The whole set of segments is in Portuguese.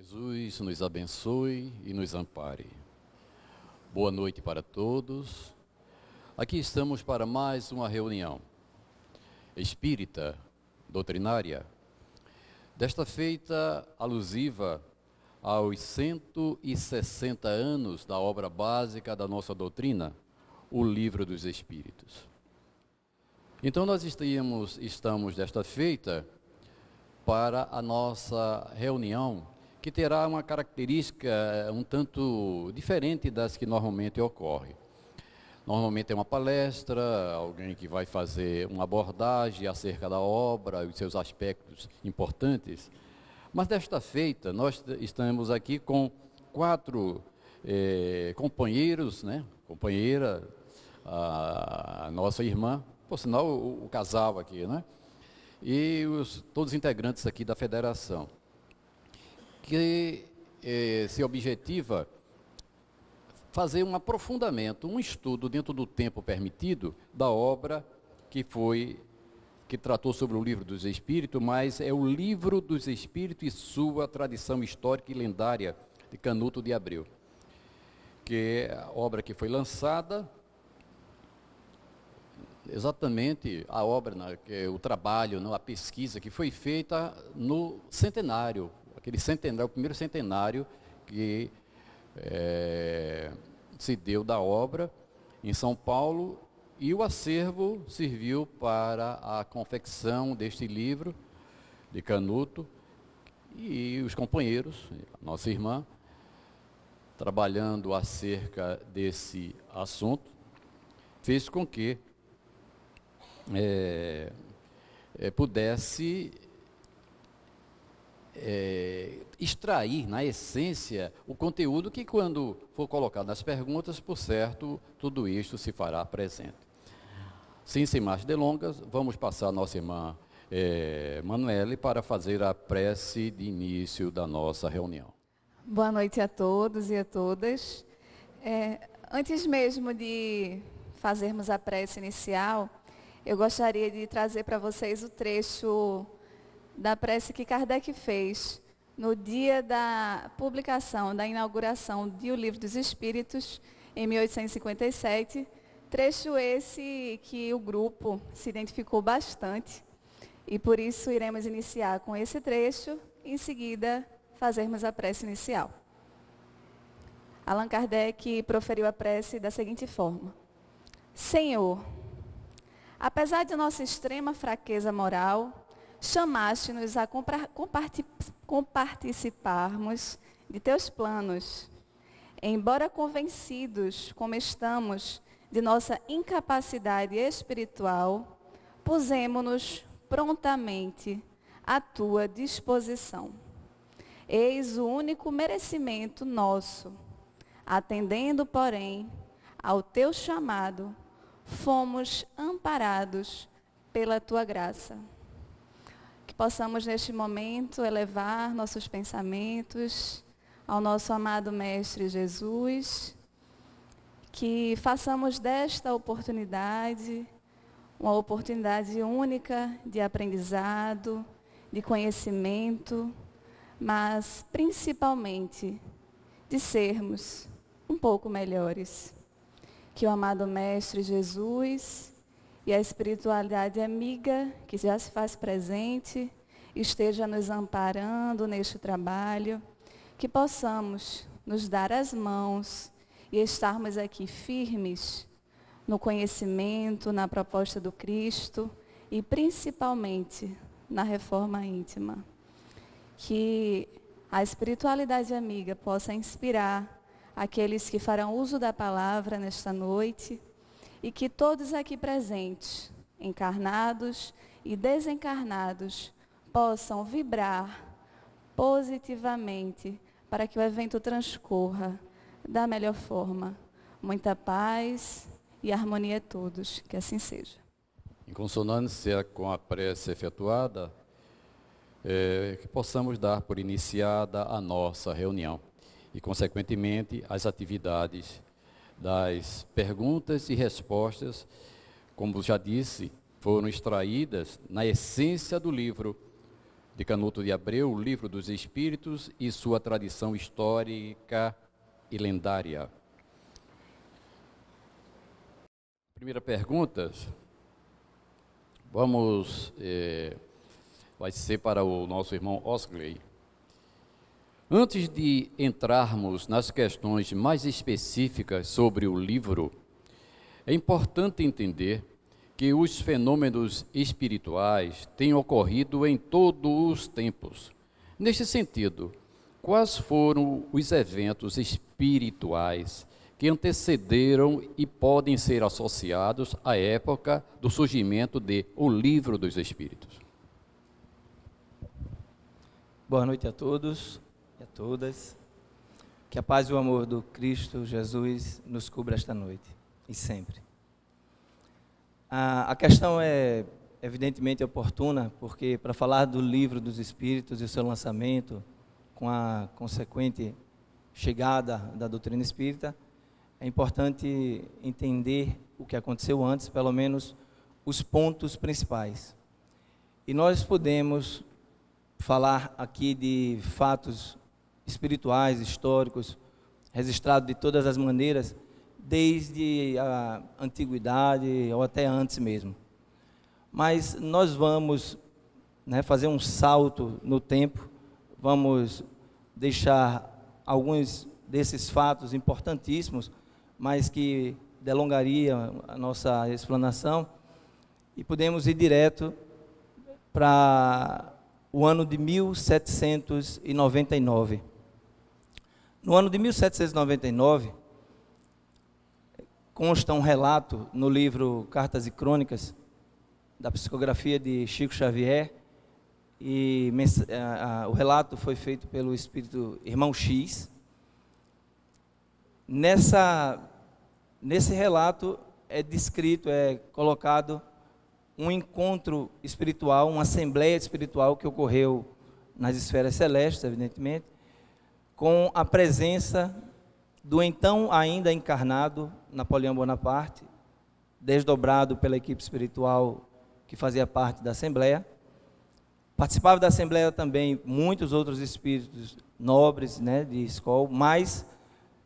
Jesus nos abençoe e nos ampare. Boa noite para todos. Aqui estamos para mais uma reunião espírita, doutrinária, desta feita alusiva aos 160 anos da obra básica da nossa doutrina, o Livro dos Espíritos. Então, nós estamos, estamos desta feita para a nossa reunião que terá uma característica eh, um tanto diferente das que normalmente ocorre. Normalmente é uma palestra, alguém que vai fazer uma abordagem acerca da obra e seus aspectos importantes. Mas desta feita, nós estamos aqui com quatro eh, companheiros, né? companheira, a, a, nossa irmã, por sinal, o, o casal aqui, né? E os, todos os integrantes aqui da federação que eh, se objetiva fazer um aprofundamento, um estudo dentro do tempo permitido da obra que foi que tratou sobre o livro dos Espíritos, mas é o livro dos Espíritos e sua tradição histórica e lendária de Canuto de Abreu, que é a obra que foi lançada exatamente a obra, né, é o trabalho, né, a pesquisa que foi feita no centenário aquele centenário, o primeiro centenário que é, se deu da obra em São Paulo e o acervo serviu para a confecção deste livro de Canuto e os companheiros, nossa irmã, trabalhando acerca desse assunto, fez com que é, é, pudesse é, extrair na essência o conteúdo que, quando for colocado nas perguntas, por certo, tudo isto se fará presente. Sim, sem mais delongas, vamos passar a nossa irmã é, Manuele para fazer a prece de início da nossa reunião. Boa noite a todos e a todas. É, antes mesmo de fazermos a prece inicial, eu gostaria de trazer para vocês o trecho da prece que Kardec fez no dia da publicação, da inauguração de O Livro dos Espíritos, em 1857. Trecho esse que o grupo se identificou bastante e por isso iremos iniciar com esse trecho, em seguida fazermos a prece inicial. Allan Kardec proferiu a prece da seguinte forma: Senhor, apesar de nossa extrema fraqueza moral, chamaste-nos a comparticiparmos de teus planos. Embora convencidos, como estamos, de nossa incapacidade espiritual, pusemos-nos prontamente à tua disposição. Eis o único merecimento nosso. Atendendo, porém, ao teu chamado, fomos amparados pela tua graça possamos neste momento elevar nossos pensamentos ao nosso amado Mestre Jesus, que façamos desta oportunidade uma oportunidade única de aprendizado, de conhecimento, mas principalmente de sermos um pouco melhores. Que o amado Mestre Jesus e a espiritualidade amiga que já se faz presente esteja nos amparando neste trabalho, que possamos nos dar as mãos e estarmos aqui firmes no conhecimento, na proposta do Cristo e principalmente na reforma íntima. Que a espiritualidade amiga possa inspirar aqueles que farão uso da palavra nesta noite e que todos aqui presentes, encarnados e desencarnados, possam vibrar positivamente para que o evento transcorra da melhor forma. Muita paz e harmonia a todos, que assim seja. Em consonância com a prece efetuada, é, que possamos dar por iniciada a nossa reunião e, consequentemente, as atividades das perguntas e respostas, como já disse, foram extraídas na essência do livro de Canuto de Abreu, o livro dos Espíritos e sua tradição histórica e lendária. Primeira pergunta, vamos, é, vai ser para o nosso irmão Osgley. Antes de entrarmos nas questões mais específicas sobre o livro, é importante entender que os fenômenos espirituais têm ocorrido em todos os tempos. Neste sentido, quais foram os eventos espirituais que antecederam e podem ser associados à época do surgimento de O Livro dos Espíritos? Boa noite a todos todas. Que a paz e o amor do Cristo Jesus nos cubra esta noite e sempre. A, questão é evidentemente oportuna, porque para falar do livro dos Espíritos e o seu lançamento, com a consequente chegada da doutrina espírita, é importante entender o que aconteceu antes, pelo menos os pontos principais. E nós podemos falar aqui de fatos espirituais, históricos, registrados de todas as maneiras, desde a antiguidade ou até antes mesmo. Mas nós vamos né, fazer um salto no tempo, vamos deixar alguns desses fatos importantíssimos, mas que delongaria a nossa explanação, e podemos ir direto para o ano de 1799. No ano de 1799, consta um relato no livro Cartas e Crônicas, da psicografia de Chico Xavier, e o relato foi feito pelo espírito Irmão X. Nessa, nesse relato é descrito, é colocado um encontro espiritual, uma assembleia espiritual que ocorreu nas esferas celestes, evidentemente, com a presença do então ainda encarnado Napoleão Bonaparte, desdobrado pela equipe espiritual que fazia parte da Assembleia. Participava da Assembleia também muitos outros espíritos nobres né, de escola, mas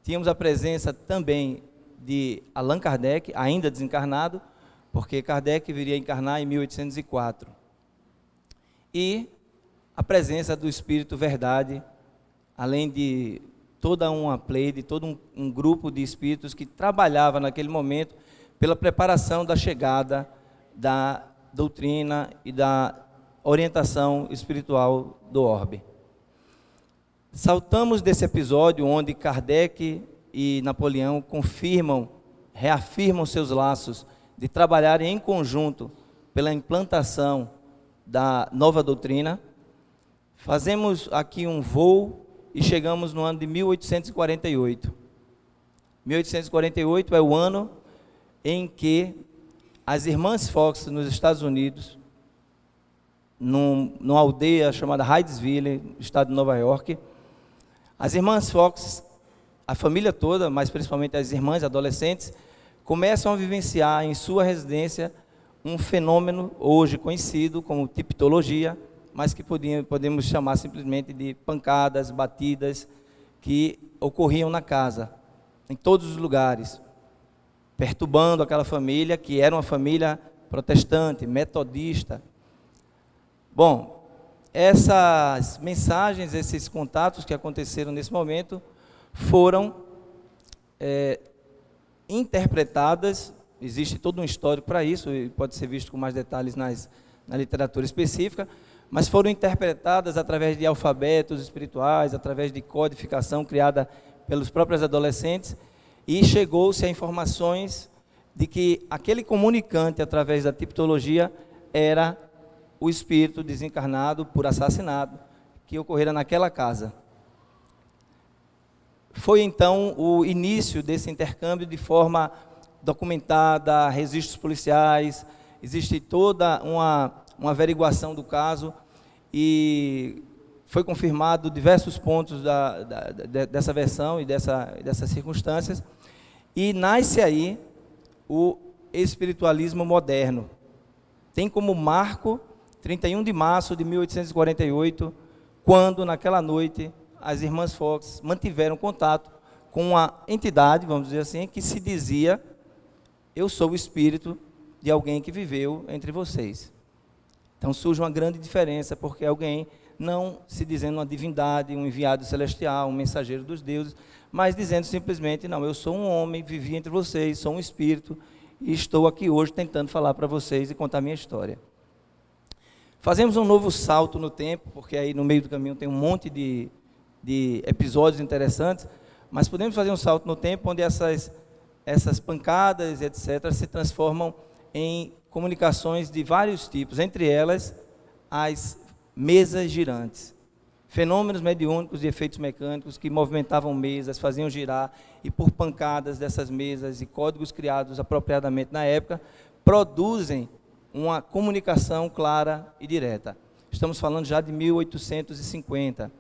tínhamos a presença também de Allan Kardec, ainda desencarnado, porque Kardec viria a encarnar em 1804. E a presença do Espírito Verdade, além de toda uma play, de todo um, um grupo de espíritos que trabalhava naquele momento pela preparação da chegada da doutrina e da orientação espiritual do orbe. Saltamos desse episódio onde Kardec e Napoleão confirmam, reafirmam seus laços de trabalharem em conjunto pela implantação da nova doutrina. Fazemos aqui um voo e chegamos no ano de 1848. 1848 é o ano em que as irmãs Fox nos Estados Unidos, num, numa aldeia chamada Hydesville, estado de Nova York, as irmãs Fox, a família toda, mas principalmente as irmãs adolescentes, começam a vivenciar em sua residência um fenômeno hoje conhecido como tipologia mas que podiam, podemos chamar simplesmente de pancadas, batidas, que ocorriam na casa, em todos os lugares, perturbando aquela família, que era uma família protestante, metodista. Bom, essas mensagens, esses contatos que aconteceram nesse momento, foram é, interpretadas, existe todo um histórico para isso, e pode ser visto com mais detalhes nas, na literatura específica, mas foram interpretadas através de alfabetos espirituais, através de codificação criada pelos próprios adolescentes, e chegou-se a informações de que aquele comunicante, através da tipologia, era o espírito desencarnado por assassinato que ocorrera naquela casa. Foi então o início desse intercâmbio de forma documentada, registros policiais, existe toda uma, uma averiguação do caso e foi confirmado diversos pontos da, da, dessa versão e dessa, dessas circunstâncias, e nasce aí o espiritualismo moderno. Tem como marco 31 de março de 1848, quando naquela noite as irmãs Fox mantiveram contato com uma entidade, vamos dizer assim, que se dizia: Eu sou o espírito de alguém que viveu entre vocês. Então surge uma grande diferença, porque alguém não se dizendo uma divindade, um enviado celestial, um mensageiro dos deuses, mas dizendo simplesmente: não, eu sou um homem, vivi entre vocês, sou um espírito e estou aqui hoje tentando falar para vocês e contar minha história. Fazemos um novo salto no tempo, porque aí no meio do caminho tem um monte de, de episódios interessantes, mas podemos fazer um salto no tempo onde essas, essas pancadas, etc., se transformam em comunicações de vários tipos, entre elas as mesas girantes. Fenômenos mediúnicos e efeitos mecânicos que movimentavam mesas, faziam girar, e por pancadas dessas mesas e códigos criados apropriadamente na época, produzem uma comunicação clara e direta. Estamos falando já de 1850.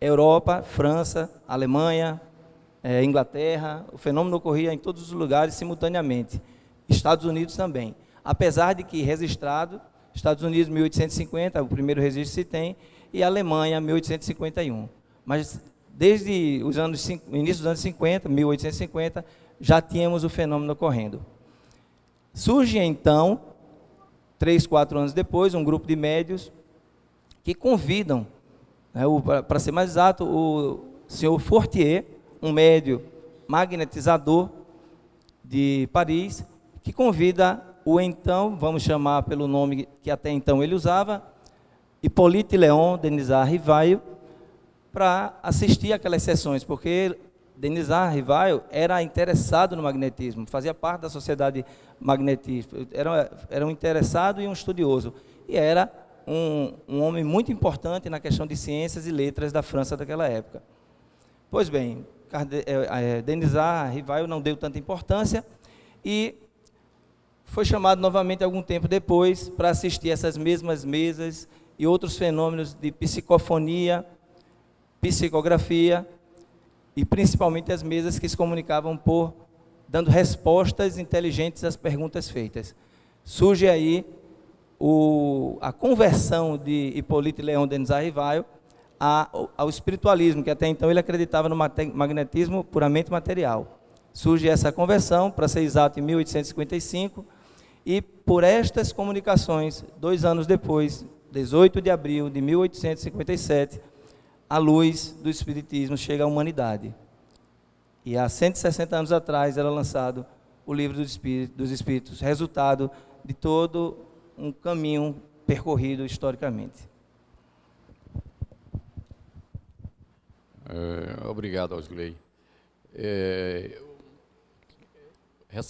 Europa, França, Alemanha, é, Inglaterra, o fenômeno ocorria em todos os lugares simultaneamente. Estados Unidos também. Apesar de que registrado, Estados Unidos 1850, o primeiro registro se tem, e Alemanha 1851. Mas desde os anos início dos anos 50, 1850, já tínhamos o fenômeno ocorrendo. Surge então, três, quatro anos depois, um grupo de médios que convidam, né, para ser mais exato, o senhor Fortier, um médio magnetizador de Paris, que convida o então, vamos chamar pelo nome que até então ele usava, Hipólito Leon Denizar Rivaio, para assistir aquelas sessões, porque Denizar Rivaio era interessado no magnetismo, fazia parte da sociedade magnetista, era, era um interessado e um estudioso, e era um, um homem muito importante na questão de ciências e letras da França daquela época. Pois bem, eh, eh, Denizar Rivaio não deu tanta importância, e foi chamado novamente algum tempo depois para assistir essas mesmas mesas e outros fenômenos de psicofonia, psicografia e principalmente as mesas que se comunicavam por dando respostas inteligentes às perguntas feitas. Surge aí o, a conversão de Hipólito Leão Denis Arrivaio ao, ao espiritualismo, que até então ele acreditava no magnetismo puramente material. Surge essa conversão, para ser exato, em 1855, e por estas comunicações, dois anos depois, 18 de abril de 1857, a luz do Espiritismo chega à humanidade. E há 160 anos atrás era lançado o Livro dos Espíritos, dos Espíritos resultado de todo um caminho percorrido historicamente. É, obrigado, Osley. É,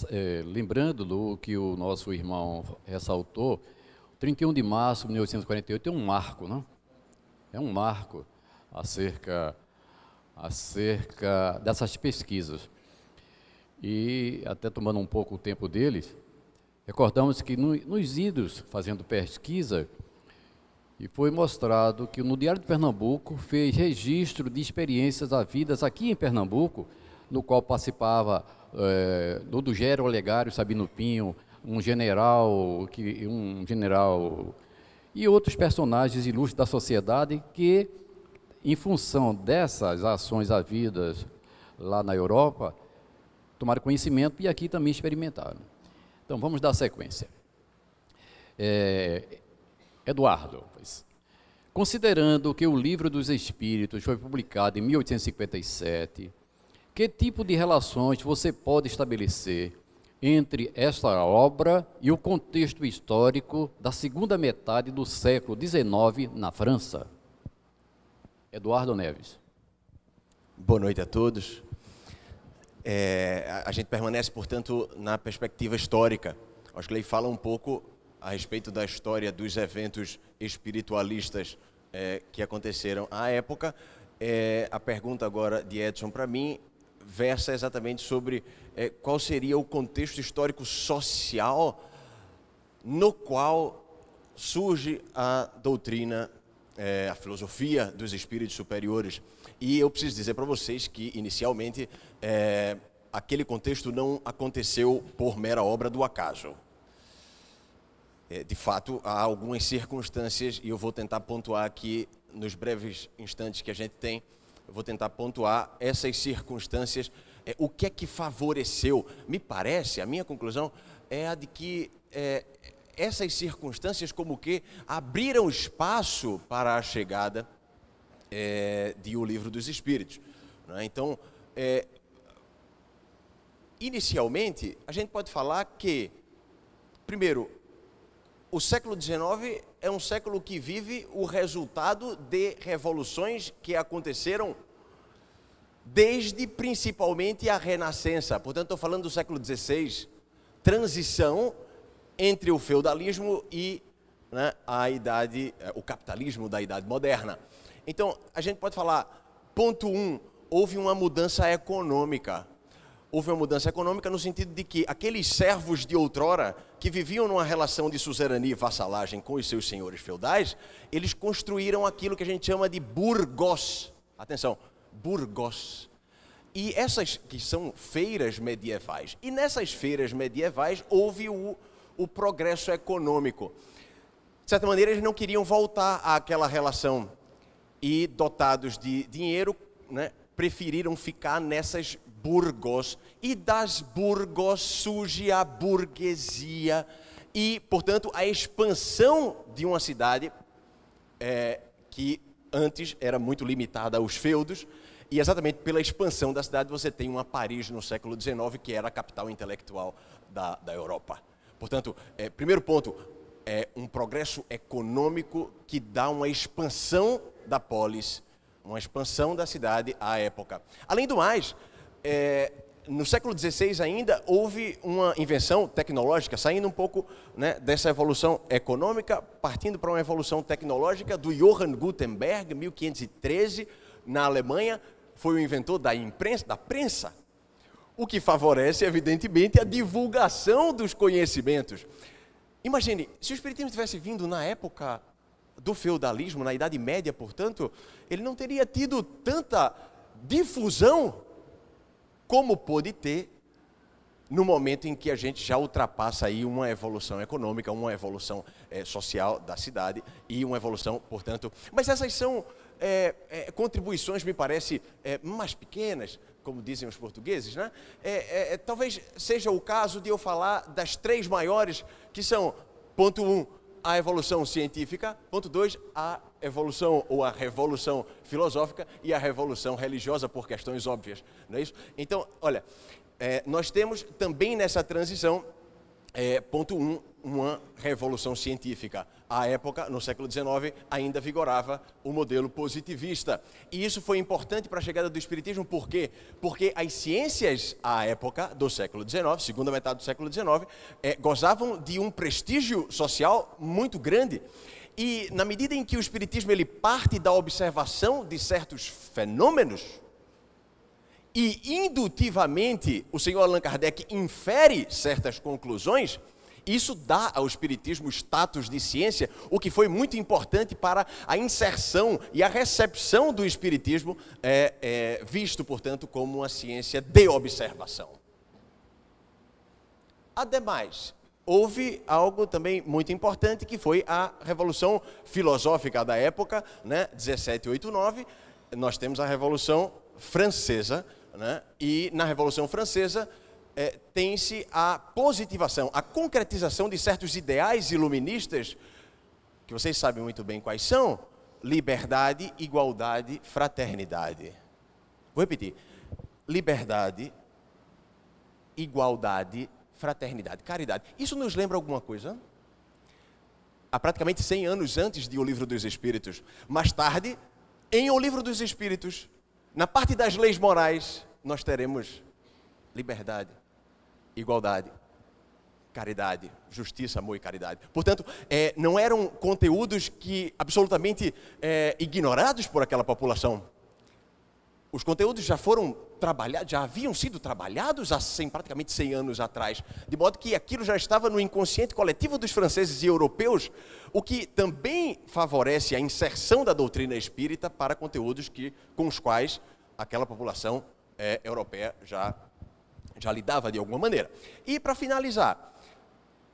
é, lembrando do que o nosso irmão ressaltou, 31 de março de 1948 é um marco, não? Né? É um marco acerca, acerca dessas pesquisas. E, até tomando um pouco o tempo deles, recordamos que no, nos idos fazendo pesquisa, e foi mostrado que no Diário de Pernambuco fez registro de experiências havidas aqui em Pernambuco no qual participava é, Gero, Olegário Sabino Pinho, um general, que, um general e outros personagens ilustres da sociedade que, em função dessas ações havidas lá na Europa, tomaram conhecimento e aqui também experimentaram. Então, vamos dar sequência. É, Eduardo, considerando que o Livro dos Espíritos foi publicado em 1857, que tipo de relações você pode estabelecer entre esta obra e o contexto histórico da segunda metade do século XIX na França? Eduardo Neves. Boa noite a todos. É, a gente permanece, portanto, na perspectiva histórica. ele fala um pouco a respeito da história dos eventos espiritualistas é, que aconteceram à época. É, a pergunta agora de Edson para mim versa exatamente sobre é, qual seria o contexto histórico social no qual surge a doutrina, é, a filosofia dos espíritos superiores. E eu preciso dizer para vocês que, inicialmente, é, aquele contexto não aconteceu por mera obra do acaso. de fato, há algumas circunstâncias, e eu vou tentar pontuar aqui nos breves instantes que a gente tem eu vou tentar pontuar essas circunstâncias, é, o que é que favoreceu? Me parece, a minha conclusão é a de que é, essas circunstâncias como que abriram espaço para a chegada é, de O Livro dos Espíritos. Né? Então, é, inicialmente, a gente pode falar que, primeiro, o século XIX é um século que vive o resultado de revoluções que aconteceram desde principalmente a Renascença. Portanto, estou falando do século XVI, transição entre o feudalismo e né, a idade, eh, o capitalismo da idade moderna. Então, a gente pode falar, ponto um, houve uma mudança econômica. Houve uma mudança econômica no sentido de que aqueles servos de outrora que viviam numa relação de suzerania e vassalagem com os seus senhores feudais, eles construíram aquilo que a gente chama de burgos. Atenção, burgos. E essas que são feiras medievais. E nessas feiras medievais houve o, o progresso econômico. De certa maneira, eles não queriam voltar àquela relação. E dotados de dinheiro, né, preferiram ficar nessas burgos, e das burgos surge a burguesia, e, portanto, a expansão de uma cidade é, que antes era muito limitada aos feudos, e exatamente pela expansão da cidade você tem uma Paris no século XIX, que era a capital intelectual da, da Europa. Portanto, é, primeiro ponto, é um progresso econômico que dá uma expansão da polis, uma expansão da cidade à época. Além do mais, é, no século XVI ainda houve uma invenção tecnológica, saindo um pouco né, dessa evolução econômica, partindo para uma evolução tecnológica do Johann Gutenberg, 1513, na Alemanha, foi o inventor da imprensa, da prensa, o que favorece, evidentemente, a divulgação dos conhecimentos. Imagine, se o Espiritismo tivesse vindo na época do feudalismo, na Idade Média, portanto, ele não teria tido tanta difusão como pôde ter no momento em que a gente já ultrapassa aí uma evolução econômica, uma evolução é, social da cidade e uma evolução, portanto. Mas essas são é, é, contribuições, me parece, mais pequenas, como dizem os portugueses, né? talvez seja o caso de eu falar das três maiores, que são, ponto um, a evolução científica, ponto dois, a evolução ou a revolução filosófica e a revolução religiosa por questões óbvias, não é isso? Então, olha, é, nós temos também nessa transição, é, ponto 1, um, uma revolução científica. À época, no século XIX, ainda vigorava o modelo positivista. E isso foi importante para a chegada do Espiritismo, por quê? Porque as ciências, à época do século XIX, segunda metade do século XIX, é, gozavam de um prestígio social muito grande. E na medida em que o espiritismo ele parte da observação de certos fenômenos, e indutivamente o senhor Allan Kardec infere certas conclusões, isso dá ao espiritismo status de ciência, o que foi muito importante para a inserção e a recepção do espiritismo, é, é, visto, portanto, como uma ciência de observação. Ademais, houve algo também muito importante que foi a revolução filosófica da época, né? 1789, nós temos a revolução francesa, né? E na revolução francesa é, tem-se a positivação, a concretização de certos ideais iluministas que vocês sabem muito bem quais são: liberdade, igualdade, fraternidade. Vou repetir: liberdade, igualdade, fraternidade, caridade. Isso nos lembra alguma coisa? Há praticamente 100 anos antes de O Livro dos Espíritos. Mais tarde, em O Livro dos Espíritos, na parte das leis morais, nós teremos liberdade, igualdade, caridade, justiça, amor e caridade. Portanto, é, não eram conteúdos que absolutamente é, ignorados por aquela população. Os conteúdos já foram trabalhados, já haviam sido trabalhados há 100, praticamente 100 anos atrás, de modo que aquilo já estava no inconsciente coletivo dos franceses e europeus, o que também favorece a inserção da doutrina espírita para conteúdos que, com os quais aquela população é, europeia já, já lidava de alguma maneira. E, para finalizar,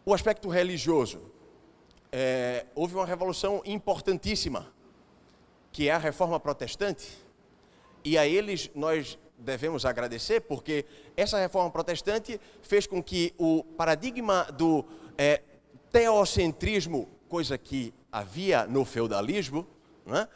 o aspecto religioso. É, houve uma revolução importantíssima, que é a reforma protestante, e a eles nós devemos agradecer, porque essa reforma protestante fez com que o paradigma do é, teocentrismo, coisa que havia no feudalismo, né,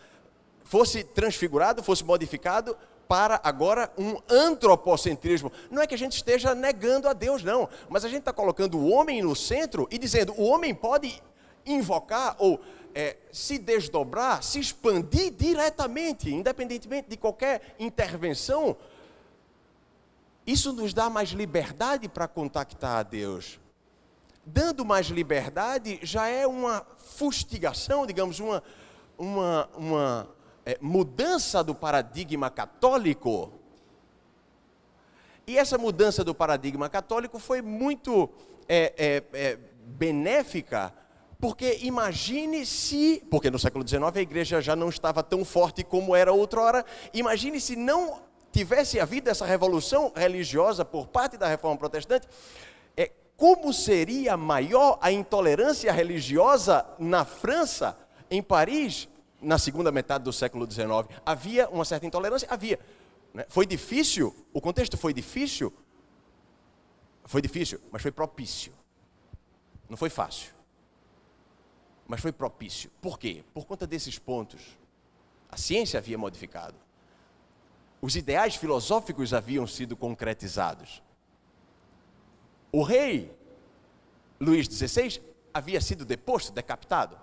fosse transfigurado, fosse modificado para agora um antropocentrismo. Não é que a gente esteja negando a Deus, não, mas a gente está colocando o homem no centro e dizendo: o homem pode invocar ou é, se desdobrar, se expandir diretamente, independentemente de qualquer intervenção isso nos dá mais liberdade para contactar a Deus. Dando mais liberdade já é uma fustigação, digamos, uma, uma, uma é, mudança do paradigma católico. E essa mudança do paradigma católico foi muito é, é, é benéfica, porque imagine se, porque no século XIX a igreja já não estava tão forte como era outrora, imagine se não tivesse havido essa revolução religiosa por parte da reforma protestante, é, como seria maior a intolerância religiosa na França, em Paris, na segunda metade do século XIX? Havia uma certa intolerância? Havia. Né? Foi difícil? O contexto foi difícil? Foi difícil, mas foi propício. Não foi fácil, mas foi propício. Por quê? Por conta desses pontos. A ciência havia modificado, os ideais filosóficos haviam sido concretizados. O rei Luís XVI havia sido deposto, decapitado.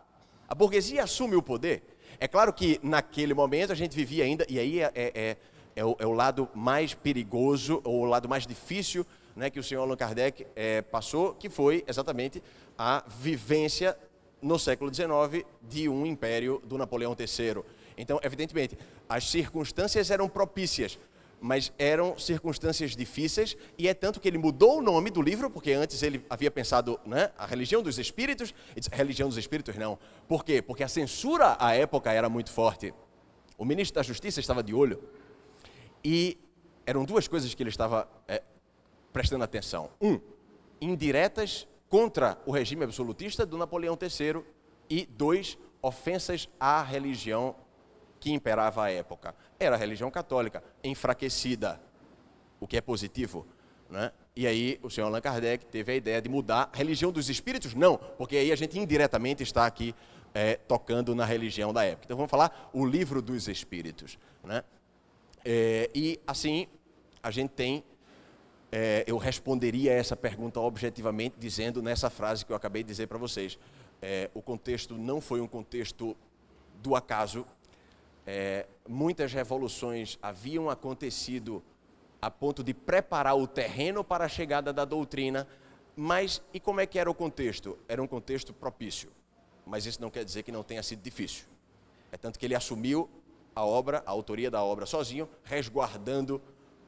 A burguesia assume o poder. É claro que naquele momento a gente vivia ainda, e aí é, é, é, é o, é o, lado mais perigoso, ou o lado mais difícil né, que o senhor Allan Kardec é, passou, que foi exatamente a vivência no século XIX de um império do Napoleão III. Então, evidentemente, as circunstâncias eram propícias, mas eram circunstâncias difíceis, e é tanto que ele mudou o nome do livro, porque antes ele havia pensado né, a religião dos espíritos, e disse, religião dos espíritos não. Por quê? Porque a censura à época era muito forte. O ministro da Justiça estava de olho, e eram duas coisas que ele estava é, prestando atenção. Um, indiretas contra o regime absolutista do Napoleão III, e dois, ofensas à religião que imperava à época era a religião católica, enfraquecida, o que é positivo. Né? E aí o senhor Allan Kardec teve a ideia de mudar a religião dos espíritos? Não, porque aí a gente indiretamente está aqui é, tocando na religião da época. Então vamos falar o livro dos espíritos. Né? É, e assim, a gente tem. É, eu responderia essa pergunta objetivamente dizendo nessa frase que eu acabei de dizer para vocês. É, o contexto não foi um contexto do acaso, é, muitas revoluções haviam acontecido a ponto de preparar o terreno para a chegada da doutrina, mas e como é que era o contexto? Era um contexto propício, mas isso não quer dizer que não tenha sido difícil. É tanto que ele assumiu a obra, a autoria da obra sozinho, resguardando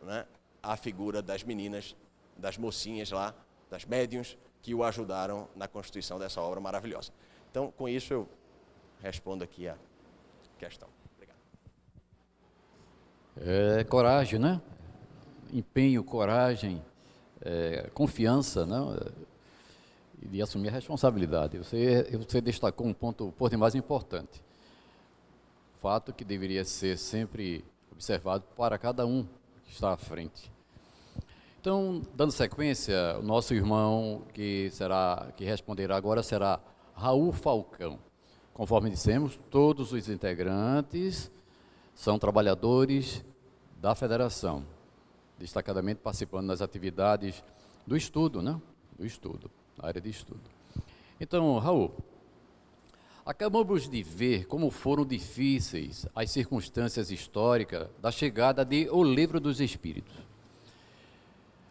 né, a figura das meninas, das mocinhas lá, das médiums, que o ajudaram na constituição dessa obra maravilhosa. Então, com isso, eu respondo aqui a questão. É coragem, né? Empenho, coragem, é, confiança, né? E assumir a responsabilidade. Você, você destacou um ponto, por demais importante. Fato que deveria ser sempre observado para cada um que está à frente. Então, dando sequência, o nosso irmão que será que responderá agora será Raul Falcão. Conforme dissemos, todos os integrantes são trabalhadores da federação, destacadamente participando das atividades do estudo, né? Do estudo, área de estudo. Então, Raul, acabamos de ver como foram difíceis as circunstâncias históricas da chegada de O Livro dos Espíritos.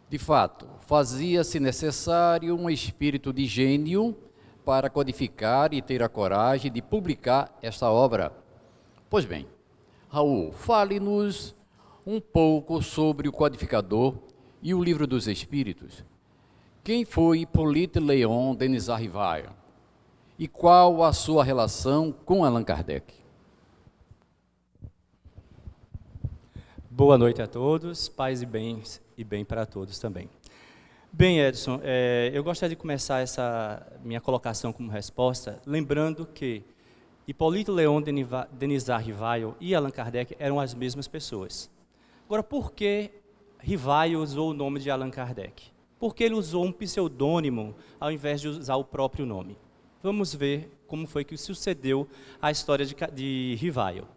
De fato, fazia-se necessário um espírito de gênio para codificar e ter a coragem de publicar esta obra. Pois bem, Raul, fale-nos um pouco sobre o Codificador e o Livro dos Espíritos. Quem foi Hippolyte Leon Denis Arrivaio? E qual a sua relação com Allan Kardec? Boa noite a todos, paz e bem, e bem para todos também. Bem, Edson, é, eu gostaria de começar essa minha colocação como resposta, lembrando que Hipólito Leon Denis Rivaio e Allan Kardec eram as mesmas pessoas. Agora, por que Rivaio usou o nome de Allan Kardec? Por que ele usou um pseudônimo ao invés de usar o próprio nome? Vamos ver como foi que sucedeu a história de, de Rivaio.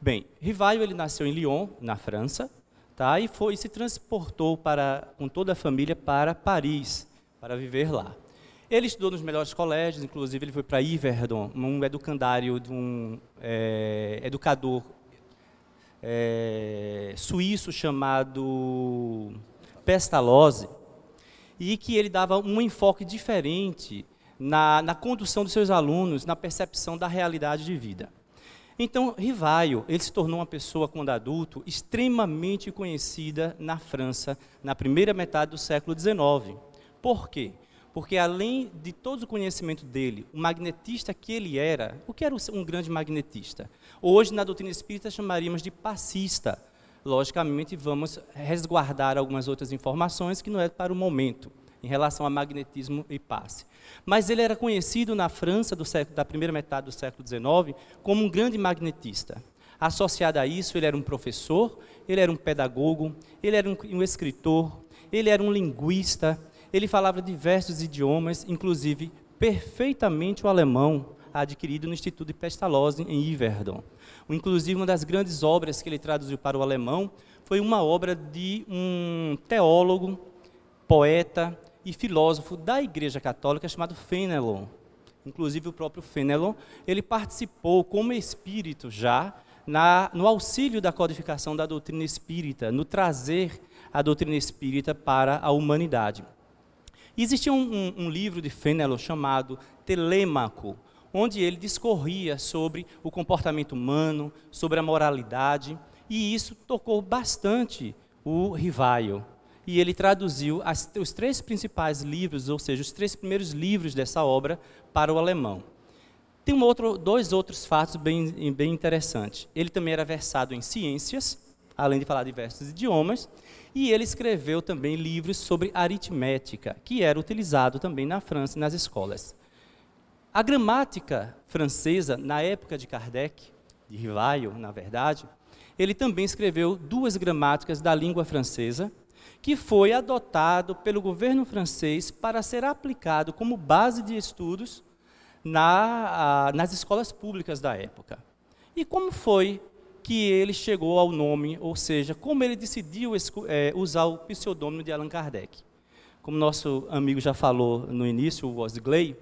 Bem, Rivaio ele nasceu em Lyon, na França, tá? E foi e se transportou para com toda a família para Paris para viver lá. Ele estudou nos melhores colégios, inclusive ele foi para Iverdon, um educandário de um é, educador é, suíço chamado Pestalozzi, e que ele dava um enfoque diferente na, na condução dos seus alunos, na percepção da realidade de vida. Então, Rivaio, ele se tornou uma pessoa, quando adulto, extremamente conhecida na França, na primeira metade do século XIX. Por quê? Porque além de todo o conhecimento dele, o magnetista que ele era, o que era um grande magnetista? Hoje, na doutrina espírita, chamaríamos de passista. Logicamente, vamos resguardar algumas outras informações que não é para o momento em relação a magnetismo e passe. Mas ele era conhecido na França século, da primeira metade do século XIX como um grande magnetista. Associado a isso, ele era um professor, ele era um pedagogo, ele era um, um escritor, ele era um linguista, ele falava diversos idiomas, inclusive perfeitamente o alemão, adquirido no Instituto de Pestalozzi, em Iverdon. Inclusive, uma das grandes obras que ele traduziu para o alemão foi uma obra de um teólogo, poeta e filósofo da Igreja Católica chamado Fenelon. Inclusive, o próprio Fenelon, ele participou como espírito já na, no auxílio da codificação da doutrina espírita, no trazer a doutrina espírita para a humanidade existia um, um, um livro de Fenelon chamado Telêmaco, onde ele discorria sobre o comportamento humano, sobre a moralidade, e isso tocou bastante o Rivaio. E ele traduziu as, os três principais livros, ou seja, os três primeiros livros dessa obra, para o alemão. Tem um outro, dois outros fatos bem, bem interessantes. Ele também era versado em ciências, além de falar diversos idiomas, e ele escreveu também livros sobre aritmética, que era utilizado também na França e nas escolas. A gramática francesa, na época de Kardec, de Rivaio, na verdade, ele também escreveu duas gramáticas da língua francesa, que foi adotado pelo governo francês para ser aplicado como base de estudos na, a, ah, nas escolas públicas da época. E como foi que ele chegou ao nome, ou seja, como ele decidiu é, usar o pseudônimo de Allan Kardec. Como nosso amigo já falou no início, o Osgley,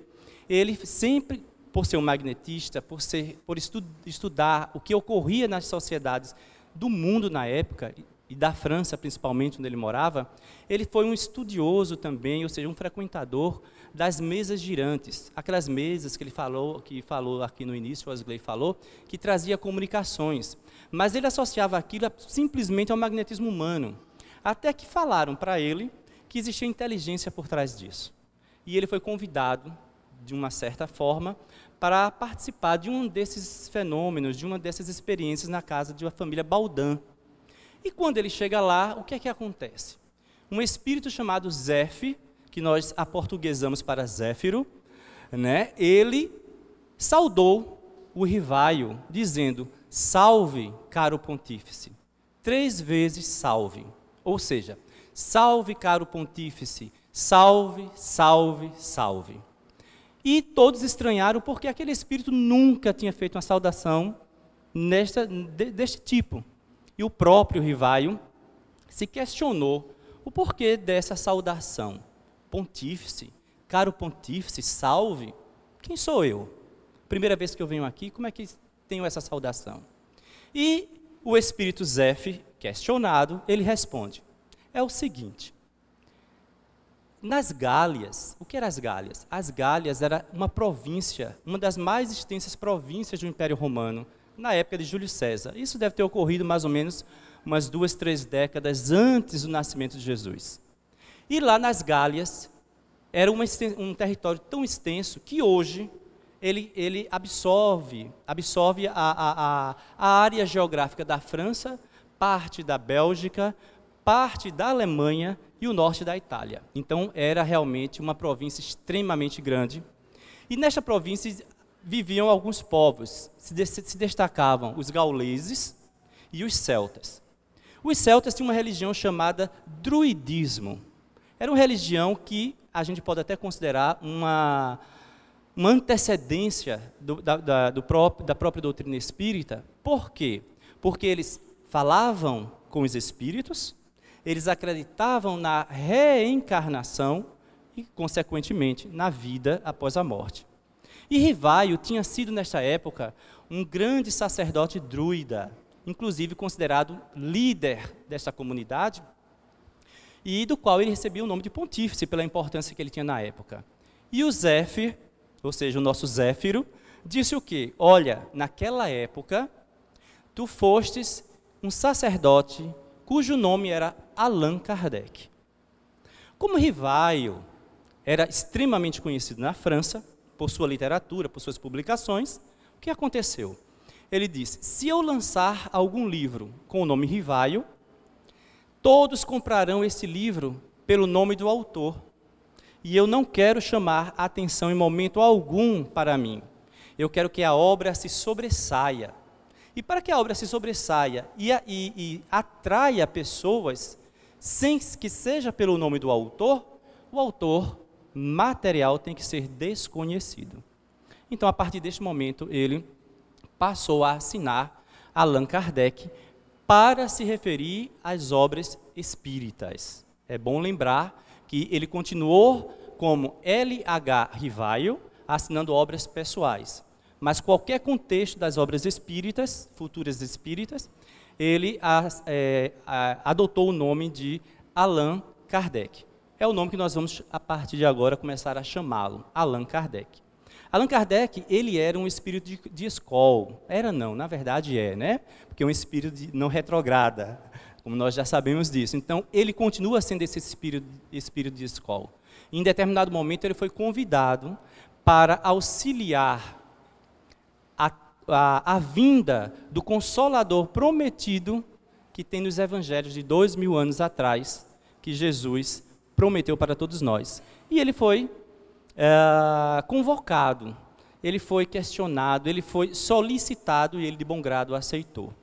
ele sempre, por ser um magnetista, por, ser, por estu estudar o que ocorria nas sociedades do mundo na época, e da França principalmente, onde ele morava, ele foi um estudioso também, ou seja, um frequentador das mesas girantes, aquelas mesas que ele falou, que falou aqui no início, o falou, que trazia comunicações mas ele associava aquilo simplesmente ao magnetismo humano. Até que falaram para ele que existia inteligência por trás disso. E ele foi convidado, de uma certa forma, para participar de um desses fenômenos, de uma dessas experiências na casa de uma família Baldan. E quando ele chega lá, o que é que acontece? Um espírito chamado Zef, que nós aportuguesamos para Zéfiro, né? ele saudou o rivaio, dizendo: Salve, caro pontífice. Três vezes salve. Ou seja, salve, caro pontífice. Salve, salve, salve. E todos estranharam porque aquele espírito nunca tinha feito uma saudação nesta, de, deste tipo. E o próprio Rivaio se questionou o porquê dessa saudação. Pontífice, caro pontífice, salve. Quem sou eu? Primeira vez que eu venho aqui, como é que tenho essa saudação. E o espírito Zef, questionado, ele responde: é o seguinte. Nas Gálias, o que eram as Gálias? As Gálias era uma província, uma das mais extensas províncias do Império Romano, na época de Júlio César. Isso deve ter ocorrido mais ou menos umas duas, três décadas antes do nascimento de Jesus. E lá nas Gálias, era um território tão extenso que hoje ele, ele absorve, absorve a, a, a, a área geográfica da França, parte da Bélgica, parte da Alemanha e o norte da Itália. Então era realmente uma província extremamente grande. E nesta província viviam alguns povos, se, de se destacavam os gauleses e os celtas. Os celtas tinham uma religião chamada druidismo. Era uma religião que a gente pode até considerar uma, uma antecedência do, da, da, do próprio, da própria doutrina espírita. Por quê? Porque eles falavam com os espíritos, eles acreditavam na reencarnação e, consequentemente, na vida após a morte. E Rivaio tinha sido, nesta época, um grande sacerdote druida, inclusive considerado líder desta comunidade, e do qual ele recebia o nome de pontífice pela importância que ele tinha na época. E o Zéfir ou seja, o nosso Zéfiro, disse o quê? Olha, naquela época, tu fostes um sacerdote cujo nome era Allan Kardec. Como Rivaio era extremamente conhecido na França, por sua literatura, por suas publicações, o que aconteceu? Ele disse: se eu lançar algum livro com o nome Rivaio, todos comprarão esse livro pelo nome do autor, e eu não quero chamar atenção em momento algum para mim. Eu quero que a obra se sobressaia. E para que a obra se sobressaia e, e, e atraia pessoas, sem que seja pelo nome do autor, o autor material tem que ser desconhecido. Então, a partir deste momento, ele passou a assinar Allan Kardec para se referir às obras espíritas. É bom lembrar que ele continuou como L.H. Rivaio, assinando obras pessoais. Mas qualquer contexto das obras espíritas, futuras espíritas, ele as, é, a, adotou o nome de Allan Kardec. É o nome que nós vamos, a partir de agora, começar a chamá-lo, Allan Kardec. Allan Kardec, ele era um espírito de, de escola. Era não, na verdade é, né? Porque é um espírito de, não retrograda como nós já sabemos disso. Então, ele continua sendo esse espírito, espírito de escola. Em determinado momento, ele foi convidado para auxiliar a, a, a vinda do Consolador prometido que tem nos evangelhos de dois mil anos atrás, que Jesus prometeu para todos nós. E ele foi é, convocado, ele foi questionado, ele foi solicitado e ele, de bom grado, aceitou.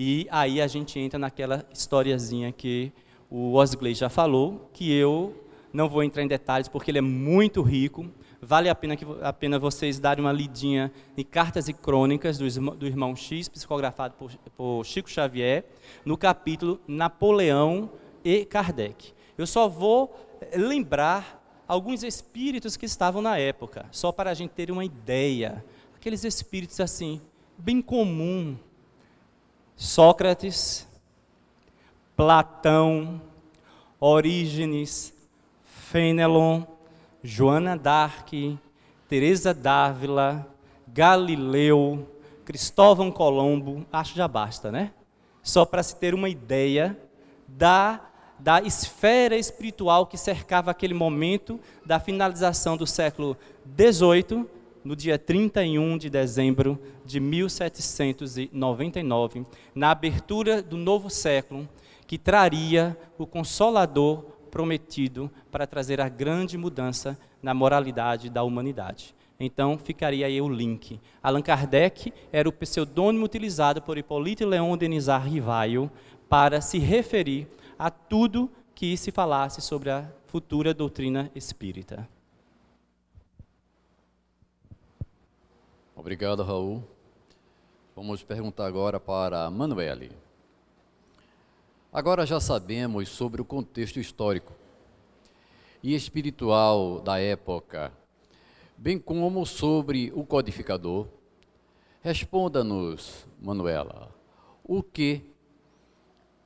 E aí a gente entra naquela historiazinha que o Osgley já falou, que eu não vou entrar em detalhes porque ele é muito rico. Vale a pena, que, a pena vocês darem uma lidinha em Cartas e Crônicas do, do irmão X, psicografado por, por Chico Xavier, no capítulo Napoleão e Kardec. Eu só vou eh, lembrar alguns espíritos que estavam na época, só para a gente ter uma ideia. Aqueles espíritos assim, bem comum, Sócrates, Platão, Orígenes, Fenelon, Joana d'Arc, Teresa d'Ávila, Galileu, Cristóvão Colombo, acho que já basta, né? Só para se ter uma ideia da, da esfera espiritual que cercava aquele momento da finalização do século XVIII no dia 31 de dezembro de 1799, na abertura do novo século, que traria o consolador prometido para trazer a grande mudança na moralidade da humanidade. Então ficaria aí o link. Allan Kardec era o pseudônimo utilizado por Hippolyte Leon Denis Rivail para se referir a tudo que se falasse sobre a futura doutrina espírita. Obrigado, Raul. Vamos perguntar agora para a Manuele. Agora já sabemos sobre o contexto histórico e espiritual da época, bem como sobre o codificador. Responda-nos, Manuela, o que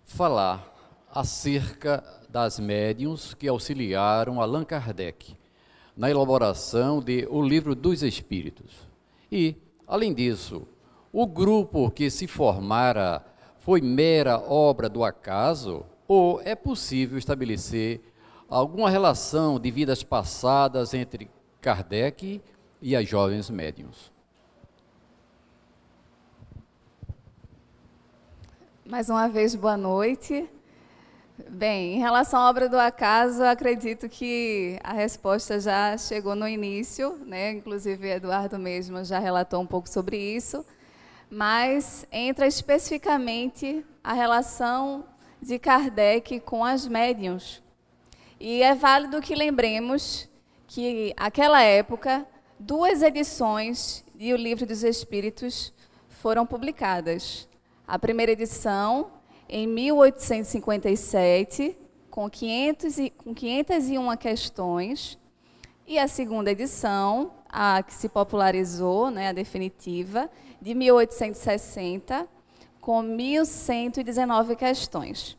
falar acerca das médiums que auxiliaram Allan Kardec na elaboração de O Livro dos Espíritos? E, além disso, o grupo que se formara foi mera obra do acaso ou é possível estabelecer alguma relação de vidas passadas entre Kardec e as jovens médiums? Mais uma vez, boa noite. Bem, em relação à obra do acaso, acredito que a resposta já chegou no início, né? Inclusive, Eduardo mesmo já relatou um pouco sobre isso. Mas entra especificamente a relação de Kardec com as médiuns. E é válido que lembremos que, naquela época, duas edições de O Livro dos Espíritos foram publicadas. A primeira edição, em 1857, com, 500 e, com 501 questões, e a segunda edição, a que se popularizou, né, a definitiva, de 1860, com 1.119 questões.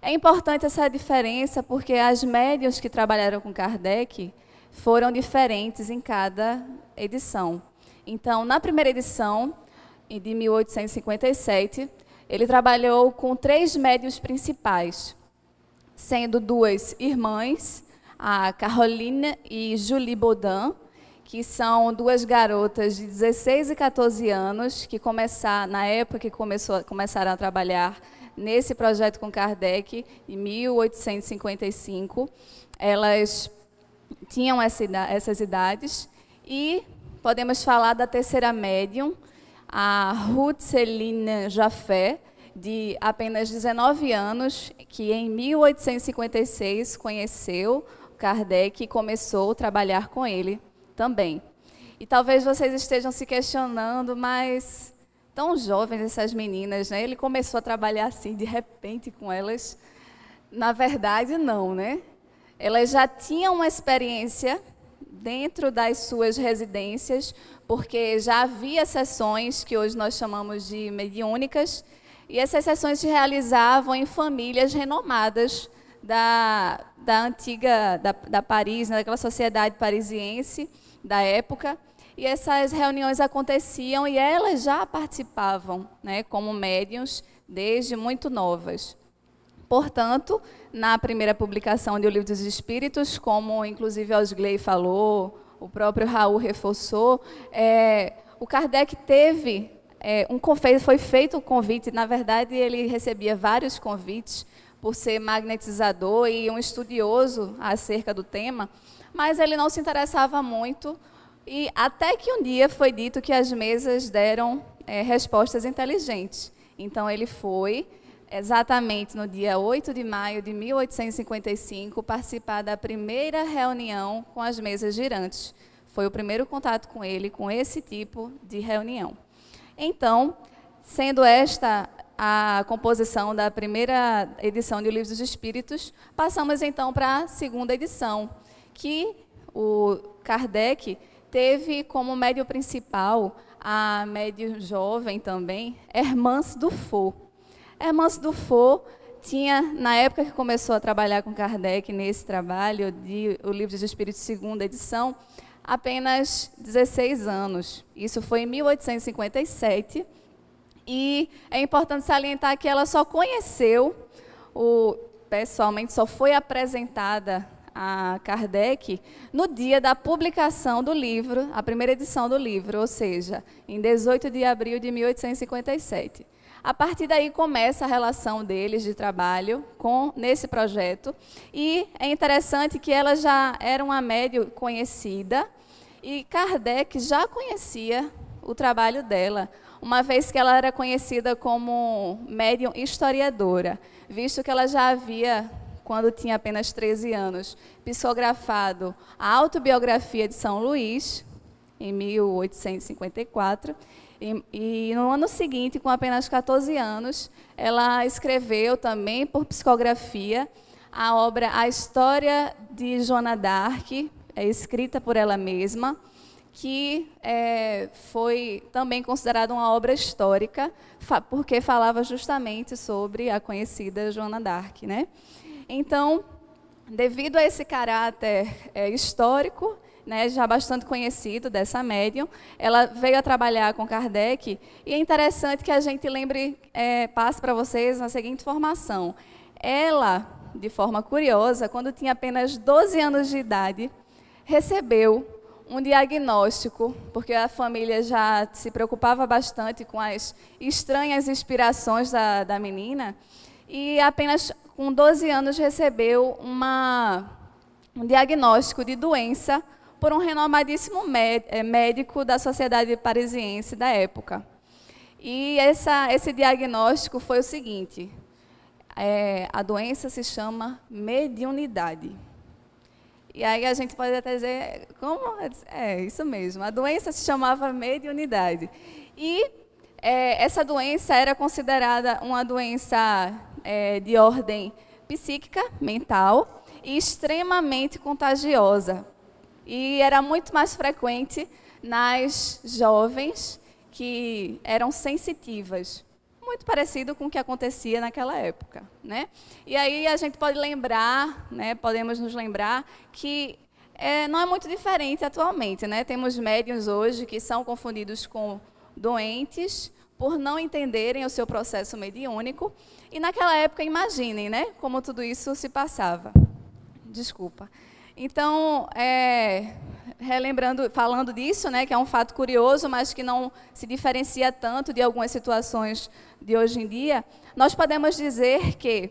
É importante essa diferença porque as médias que trabalharam com Kardec foram diferentes em cada edição. Então, na primeira edição, de 1857, ele trabalhou com três médios principais, sendo duas irmãs, a Carolina e Julie Baudin, que são duas garotas de 16 e 14 anos que começar na época que começou, começaram a trabalhar nesse projeto com Kardec em 1855. Elas tinham essa, essas idades e podemos falar da terceira médium, a Ruth Celine Jaffé, de apenas 19 anos, que em 1856 conheceu Kardec e começou a trabalhar com ele também. E talvez vocês estejam se questionando, mas tão jovens essas meninas, né? Ele começou a trabalhar assim de repente com elas. Na verdade, não, né? Elas já tinham uma experiência dentro das suas residências porque já havia sessões que hoje nós chamamos de mediúnicas, e essas sessões se realizavam em famílias renomadas da, da antiga, da, da Paris, né, daquela sociedade parisiense da época, e essas reuniões aconteciam e elas já participavam né, como médiums desde muito novas. Portanto, na primeira publicação de O Livro dos Espíritos, como inclusive Osgley falou, o próprio Raul reforçou, é, o Kardec teve é, um foi feito o um convite, na verdade ele recebia vários convites por ser magnetizador e um estudioso acerca do tema, mas ele não se interessava muito e até que um dia foi dito que as mesas deram é, respostas inteligentes. Então ele foi exatamente no dia 8 de maio de 1855, participar da primeira reunião com as mesas girantes. Foi o primeiro contato com ele, com esse tipo de reunião. Então, sendo esta a composição da primeira edição de O Livro dos Espíritos, passamos então para a segunda edição, que o Kardec teve como médio principal a médio jovem também, Hermance Dufour. Hermance Dufour tinha, na época que começou a trabalhar com Kardec, nesse trabalho de O Livro dos Espíritos, segunda edição, apenas 16 anos. Isso foi em 1857. E é importante salientar que ela só conheceu, o, pessoalmente, só foi apresentada a Kardec no dia da publicação do livro, a primeira edição do livro, ou seja, em 18 de abril de 1857. A partir daí começa a relação deles de trabalho com nesse projeto. E é interessante que ela já era uma médium conhecida e Kardec já conhecia o trabalho dela, uma vez que ela era conhecida como médium historiadora, visto que ela já havia quando tinha apenas 13 anos, psicografado a autobiografia de São Luís, em 1854, e, e, no ano seguinte, com apenas 14 anos, ela escreveu também por psicografia a obra A História de Joana d'Arc, é, escrita por ela mesma, que é, foi também considerada uma obra histórica, fa porque falava justamente sobre a conhecida Joana d'Arc. Né? Então, devido a esse caráter é, histórico, né, já bastante conhecido dessa médium, ela veio a trabalhar com Kardec e é interessante que a gente lembre, é, passe para vocês a seguinte informação. Ela, de forma curiosa, quando tinha apenas 12 anos de idade, recebeu um diagnóstico, porque a família já se preocupava bastante com as estranhas inspirações da, da menina, e apenas com 12 anos recebeu uma, um diagnóstico de doença por um renomadíssimo eh, médico da Sociedade Parisiense da época. E essa, esse diagnóstico foi o seguinte: é, a doença se chama mediunidade. E aí a gente pode até dizer, como? É, isso mesmo. A doença se chamava mediunidade. E é, essa doença era considerada uma doença é, de ordem psíquica, mental, e extremamente contagiosa e era muito mais frequente nas jovens que eram sensitivas, muito parecido com o que acontecia naquela época, né? E aí a gente pode lembrar, né? Podemos nos lembrar que é, não é muito diferente atualmente, né? Temos médiums hoje que são confundidos com doentes por não entenderem o seu processo mediúnico. E naquela época, imaginem, né? Como tudo isso se passava. Desculpa. Então, é, relembrando, falando disso, né, que é um fato curioso, mas que não se diferencia tanto de algumas situações de hoje em dia, nós podemos dizer que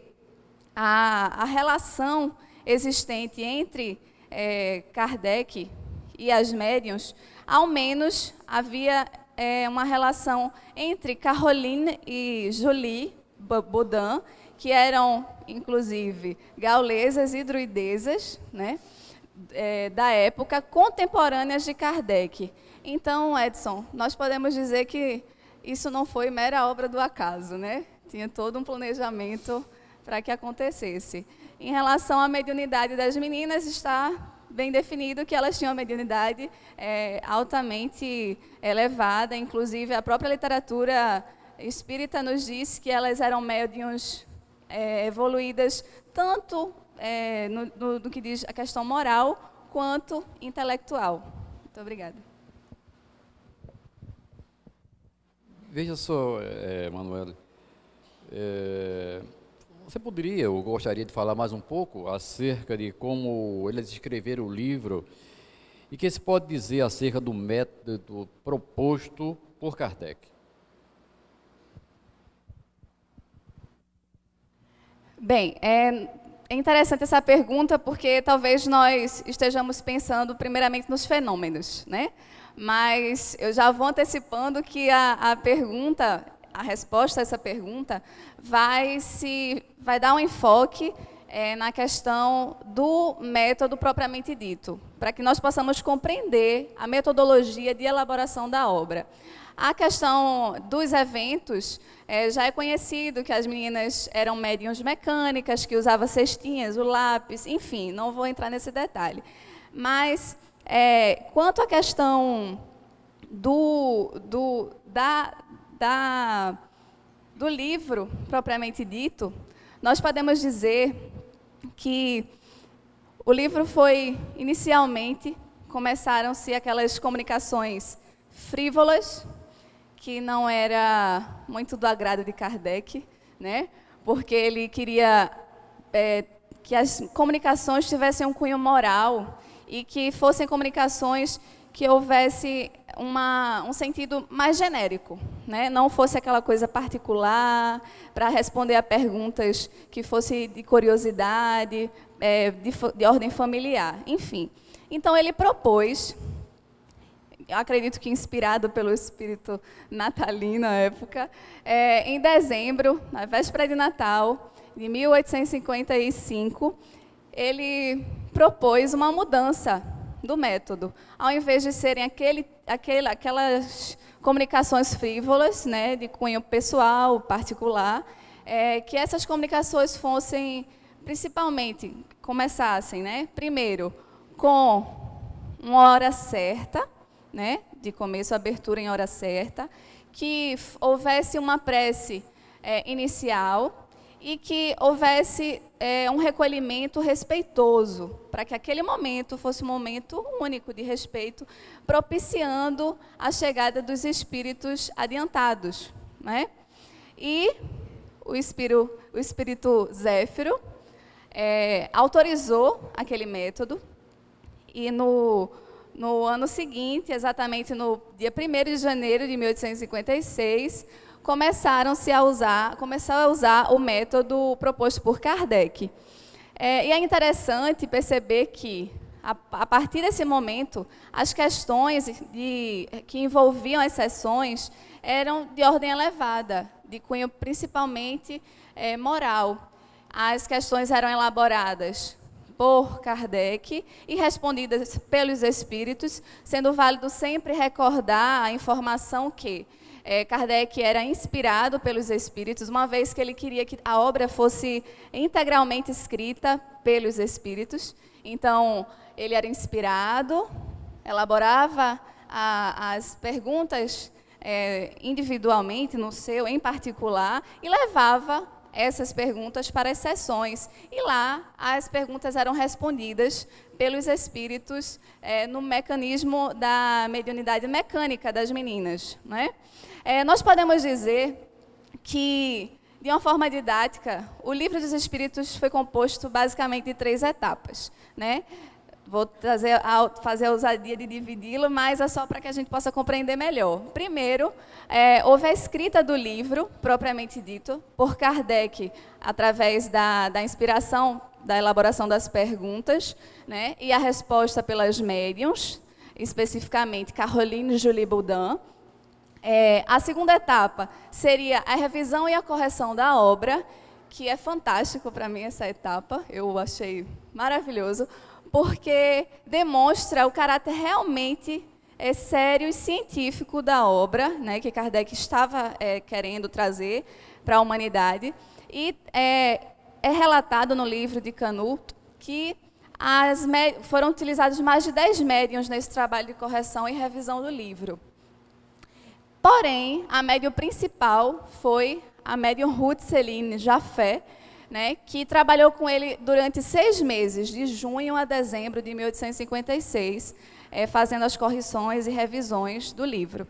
a, a relação existente entre é, Kardec e as médiuns, ao menos havia é, uma relação entre Caroline e Julie Baudin, que eram, inclusive, gaulesas e druidesas, né? é, da época contemporâneas de Kardec. Então, Edson, nós podemos dizer que isso não foi mera obra do acaso, né? Tinha todo um planejamento para que acontecesse. Em relação à mediunidade das meninas, está bem definido que elas tinham uma mediunidade é, altamente elevada, inclusive a própria literatura espírita nos diz que elas eram médiuns é, evoluídas tanto é, no, no, no que diz a questão moral quanto intelectual. Muito obrigada. Veja só, é, Manuel, é, você poderia ou gostaria de falar mais um pouco acerca de como eles escreveram o livro e o que se pode dizer acerca do método proposto por Kardec? Bem, é, é interessante essa pergunta porque talvez nós estejamos pensando primeiramente nos fenômenos, né? Mas eu já vou antecipando que a, a pergunta, a resposta a essa pergunta, vai se, vai dar um enfoque é, na questão do método propriamente dito, para que nós possamos compreender a metodologia de elaboração da obra. A questão dos eventos, é, já é conhecido que as meninas eram médiums mecânicas, que usavam cestinhas, o lápis, enfim, não vou entrar nesse detalhe. Mas, é, quanto à questão do, do, da, da, do livro propriamente dito, nós podemos dizer que o livro foi inicialmente começaram-se aquelas comunicações frívolas, que não era muito do agrado de Kardec, né? porque ele queria é, que as comunicações tivessem um cunho moral e que fossem comunicações que houvesse uma, um sentido mais genérico, né? não fosse aquela coisa particular para responder a perguntas que fosse de curiosidade, é, de, de ordem familiar, enfim. Então ele propôs acredito que inspirado pelo espírito natalino na época, é, em dezembro, na véspera de Natal de 1855, ele propôs uma mudança do método. Ao invés de serem aquele, aquele, aquelas comunicações frívolas, né, de cunho pessoal, particular, é, que essas comunicações fossem, principalmente, começassem, né, primeiro, com uma hora certa, né, de começo, abertura em hora certa, que houvesse uma prece é, inicial e que houvesse é, um recolhimento respeitoso, para que aquele momento fosse um momento único de respeito, propiciando a chegada dos espíritos adiantados. Né? E o espírito, o espírito Zéfiro é, autorizou aquele método, e no no ano seguinte, exatamente no dia 1 de janeiro de 1856, começaram-se a usar, começou a usar o método proposto por Kardec. É, e é interessante perceber que, a, a partir desse momento, as questões de, que envolviam as sessões eram de ordem elevada, de cunho principalmente é, moral. As questões eram elaboradas por Kardec e respondidas pelos espíritos, sendo válido sempre recordar a informação que é, Kardec era inspirado pelos espíritos, uma vez que ele queria que a obra fosse integralmente escrita pelos espíritos. Então, ele era inspirado, elaborava a, as perguntas é, individualmente, no seu em particular, e levava essas perguntas para as sessões. E lá as perguntas eram respondidas pelos espíritos é, no mecanismo da mediunidade mecânica das meninas. Né? É, nós podemos dizer que, de uma forma didática, o livro dos espíritos foi composto basicamente de três etapas. Né? Vou trazer, fazer a ousadia de dividi-lo, mas é só para que a gente possa compreender melhor. Primeiro, é, houve a escrita do livro, propriamente dito, por Kardec, através da, da inspiração da elaboração das perguntas né, e a resposta pelas médiums, especificamente Caroline Julie Boudin. É, a segunda etapa seria a revisão e a correção da obra, que é fantástico para mim essa etapa, eu achei maravilhoso, porque demonstra o caráter realmente é, sério e científico da obra né, que Kardec estava é, querendo trazer para a humanidade. E é, é, relatado no livro de Canuto que foram utilizados mais de 10 médiums nesse trabalho de correção e revisão do livro. Porém, a médium principal foi a médium Ruth Celine Jaffé, né, que trabalhou com ele durante seis meses, de junho a dezembro de 1856, é, eh, fazendo as correções e revisões do livro.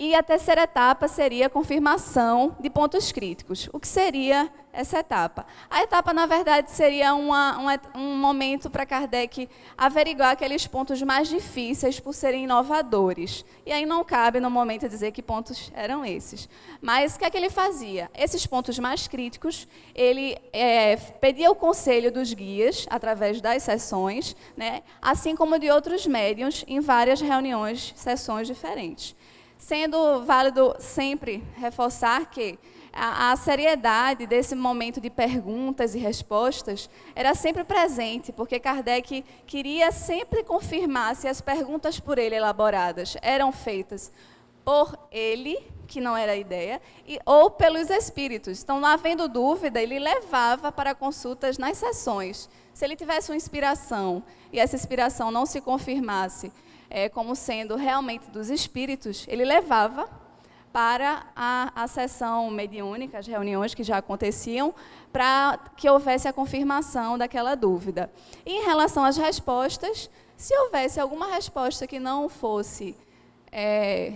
E a terceira etapa seria a confirmação de pontos críticos. O que seria essa etapa? A etapa, na verdade, seria uma, uma, um momento para Kardec averiguar aqueles pontos mais difíceis por serem inovadores. E aí não cabe, no momento, dizer que pontos eram esses. Mas o que é que ele fazia? Esses pontos mais críticos, ele é, pedia o conselho dos guias, através das sessões, né? assim como de outros médiums, em várias reuniões, sessões diferentes. Sendo válido sempre reforçar que a, a, seriedade desse momento de perguntas e respostas era sempre presente, porque Kardec queria sempre confirmar se as perguntas por ele elaboradas eram feitas por ele, que não era a ideia, e, ou pelos espíritos. Então, não havendo dúvida, ele levava para consultas nas sessões. Se ele tivesse uma inspiração e essa inspiração não se confirmasse, é, como sendo realmente dos espíritos, ele levava para a, a sessão mediúnica, as reuniões que já aconteciam, para que houvesse a confirmação daquela dúvida. E em relação às respostas, se houvesse alguma resposta que não fosse é,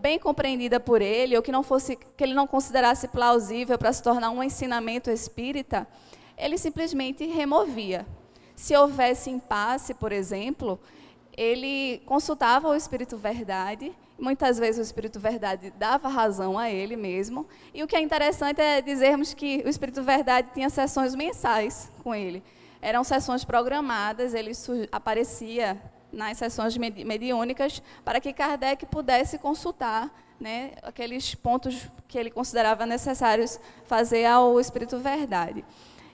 bem compreendida por ele, ou que não fosse que ele não considerasse plausível para se tornar um ensinamento espírita, ele simplesmente removia. Se houvesse impasse, por exemplo, ele consultava o Espírito Verdade, muitas vezes o Espírito Verdade dava razão a ele mesmo, e o que é interessante é dizermos que o Espírito Verdade tinha sessões mensais com ele. Eram sessões programadas, ele aparecia nas sessões mediúnicas para que Kardec pudesse consultar né, aqueles pontos que ele considerava necessários fazer ao Espírito Verdade.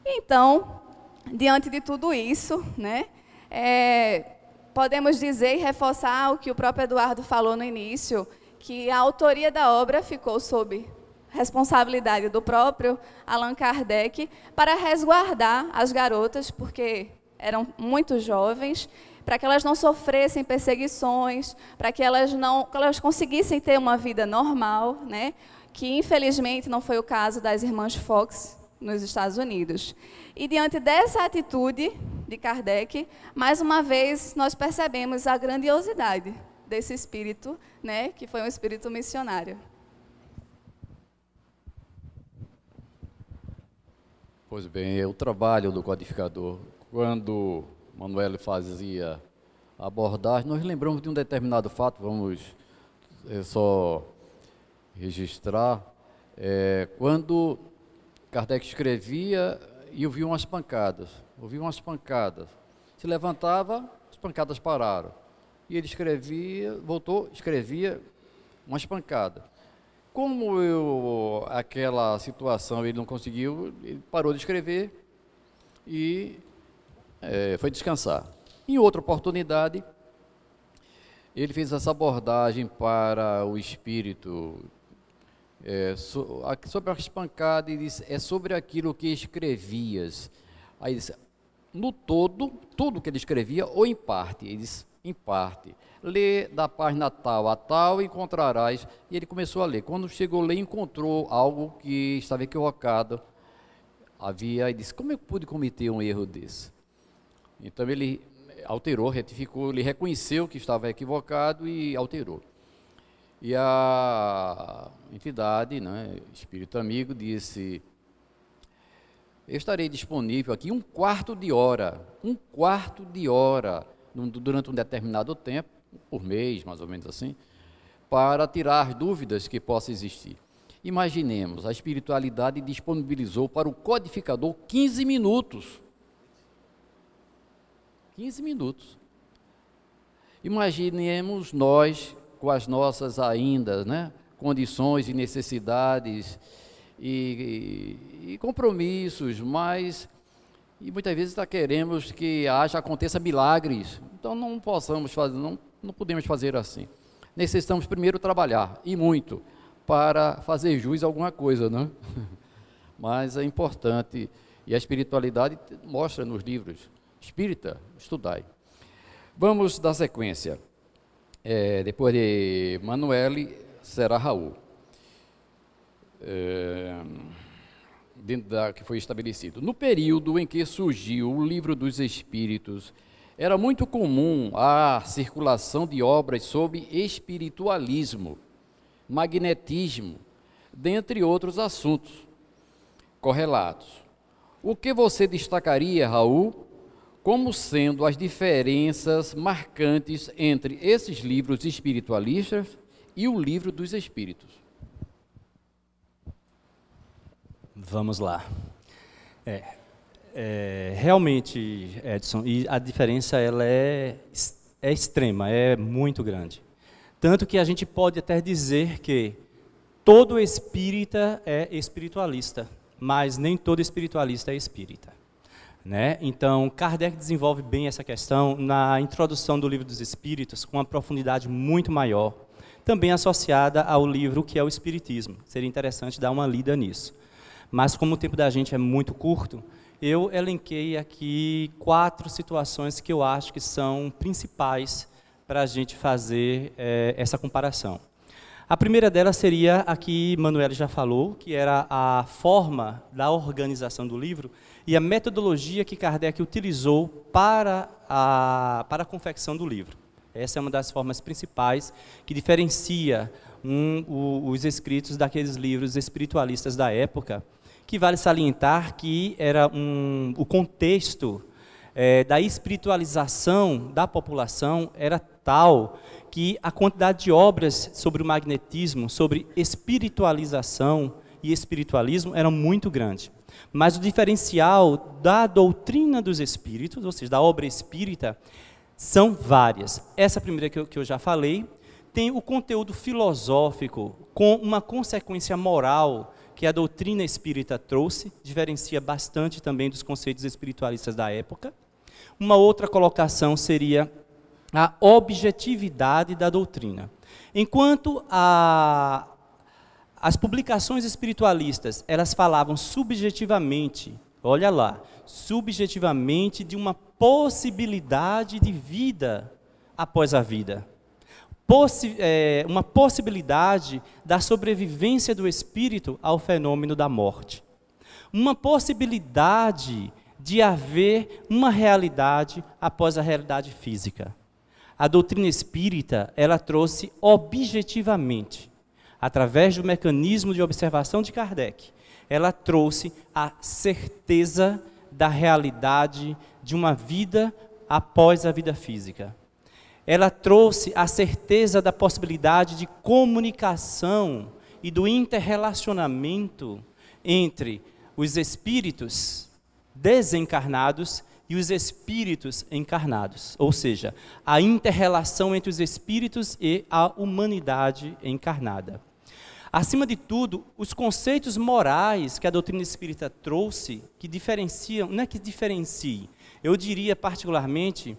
Então, diante de tudo isso, né, é, podemos dizer e reforçar o que o próprio Eduardo falou no início, que a autoria da obra ficou sob responsabilidade do próprio Allan Kardec para resguardar as garotas, porque eram muito jovens, para que elas não sofressem perseguições, para que elas não, que elas conseguissem ter uma vida normal, né? Que infelizmente não foi o caso das irmãs Fox nos Estados Unidos. E diante dessa atitude de Kardec, mais uma vez nós percebemos a grandiosidade desse espírito, né, que foi um espírito missionário. Pois bem, é o trabalho do codificador. Quando Manuel fazia a abordagem, nós lembramos de um determinado fato, vamos é, só registrar. É, quando Kardec escrevia e ouviu umas pancadas ouvi umas pancadas. Se levantava, as pancadas pararam. E ele escrevia, voltou, escrevia umas pancadas. Como eu, aquela situação ele não conseguiu, ele parou de escrever e é, foi descansar. Em outra oportunidade, ele fez essa abordagem para o espírito é, so, sobre as pancadas e disse: É sobre aquilo que escrevias. Aí disse: no todo, tudo que ele escrevia, ou em parte. Ele disse, em parte. Lê da página tal a tal, encontrarás. E ele começou a ler. Quando chegou a ler, encontrou algo que estava equivocado. Havia, e disse, como eu pude cometer um erro desse? Então ele alterou, retificou, ele reconheceu que estava equivocado e alterou. E a entidade, né, espírito amigo, disse, eu estarei disponível aqui um quarto de hora, um quarto de hora, durante um determinado tempo, por mês, mais ou menos assim, para tirar dúvidas que possam existir. Imaginemos, a espiritualidade disponibilizou para o codificador 15 minutos. 15 minutos. Imaginemos nós, com as nossas ainda, né, condições e necessidades, e, e, compromissos, mas e muitas vezes tá, queremos que haja, aconteça milagres. Então não possamos fazer, não, não podemos fazer assim. Necessitamos primeiro trabalhar, e muito, para fazer jus a alguma coisa, né? Mas é importante, e a espiritualidade mostra nos livros, espírita, estudai. Vamos dar sequência. É, depois de Manuele, será Raul é, dentro da que foi estabelecido. No período em que surgiu o Livro dos Espíritos, era muito comum a circulação de obras sobre espiritualismo, magnetismo, dentre outros assuntos correlatos. O que você destacaria, Raul, como sendo as diferenças marcantes entre esses livros espiritualistas e o Livro dos Espíritos? Vamos lá. É, é, realmente, Edson, e a diferença ela é, é extrema, é muito grande. Tanto que a gente pode até dizer que todo espírita é espiritualista, mas nem todo espiritualista é espírita. Né? Então, Kardec desenvolve bem essa questão na introdução do Livro dos Espíritos, com uma profundidade muito maior, também associada ao livro que é o Espiritismo. Seria interessante dar uma lida nisso. Mas como o tempo da gente é muito curto, eu elenquei aqui quatro situações que eu acho que são principais para a gente fazer é, essa comparação. A primeira delas seria a que Manuel já falou, que era a forma da organização do livro e a metodologia que Kardec utilizou para a, para a confecção do livro. Essa é uma das formas principais que diferencia um, o, os escritos daqueles livros espiritualistas da época, que vale salientar que era um, o contexto é, da espiritualização da população era tal que a quantidade de obras sobre o magnetismo, sobre espiritualização e espiritualismo era muito grande. Mas o diferencial da doutrina dos espíritos, ou seja, da obra espírita, são várias. Essa primeira que eu, que eu já falei tem o conteúdo filosófico com uma consequência moral que a doutrina espírita trouxe, diferencia bastante também dos conceitos espiritualistas da época. Uma outra colocação seria a objetividade da doutrina. Enquanto a, as publicações espiritualistas, elas falavam subjetivamente, olha lá, subjetivamente de uma possibilidade de vida após a vida possi é, uma possibilidade da sobrevivência do espírito ao fenômeno da morte. Uma possibilidade de haver uma realidade após a realidade física. A doutrina espírita, ela trouxe objetivamente, através do mecanismo de observação de Kardec, ela trouxe a certeza da realidade de uma vida após a vida física ela trouxe a certeza da possibilidade de comunicação e do interrelacionamento entre os espíritos desencarnados e os espíritos encarnados, ou seja, a interrelação entre os espíritos e a humanidade encarnada. Acima de tudo, os conceitos morais que a doutrina espírita trouxe, que diferenciam, não é que diferenciem, eu diria particularmente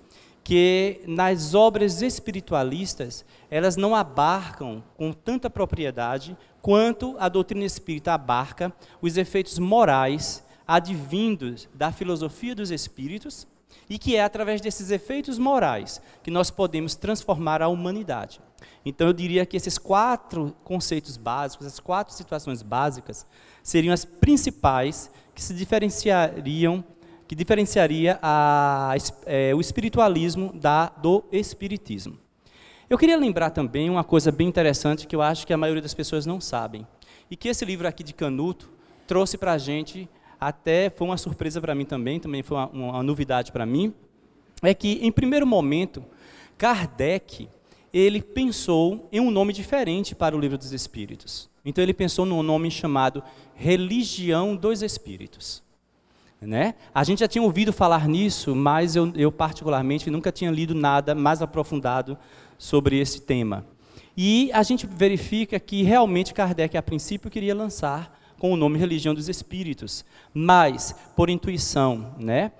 que nas obras espiritualistas elas não abarcam com tanta propriedade quanto a doutrina espírita abarca os efeitos morais advindos da filosofia dos espíritos e que é através desses efeitos morais que nós podemos transformar a humanidade. Então eu diria que esses quatro conceitos básicos, essas quatro situações básicas seriam as principais que se diferenciariam que diferenciaria a, é, o espiritualismo da, do espiritismo. Eu queria lembrar também uma coisa bem interessante que eu acho que a maioria das pessoas não sabem, e que esse livro aqui de Canuto trouxe para a gente, até foi uma surpresa para mim também, também foi uma, uma novidade para mim, é que, em primeiro momento, Kardec ele pensou em um nome diferente para o Livro dos Espíritos. Então ele pensou num nome chamado Religião dos Espíritos. Né? A gente já tinha ouvido falar nisso, mas eu, eu, particularmente nunca tinha lido nada mais aprofundado sobre esse tema. E a gente verifica que realmente Kardec, a princípio, queria lançar com o nome Religião dos Espíritos, mas por intuição né,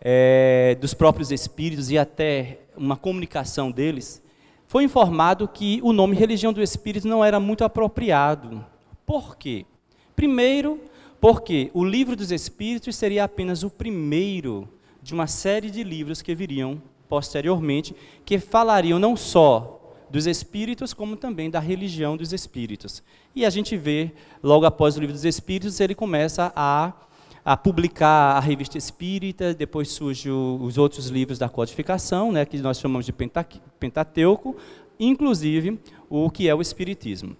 é, dos próprios Espíritos e até uma comunicação deles, foi informado que o nome Religião do Espírito não era muito apropriado. Por quê? Primeiro, porque o livro dos Espíritos seria apenas o primeiro de uma série de livros que viriam posteriormente, que falariam não só dos espíritos, como também da religião dos espíritos. E a gente vê, logo após o livro dos espíritos, ele começa a, a publicar a revista espírita, depois surgem os outros livros da codificação, né, que nós chamamos de Pentateuco, inclusive o que é o espiritismo.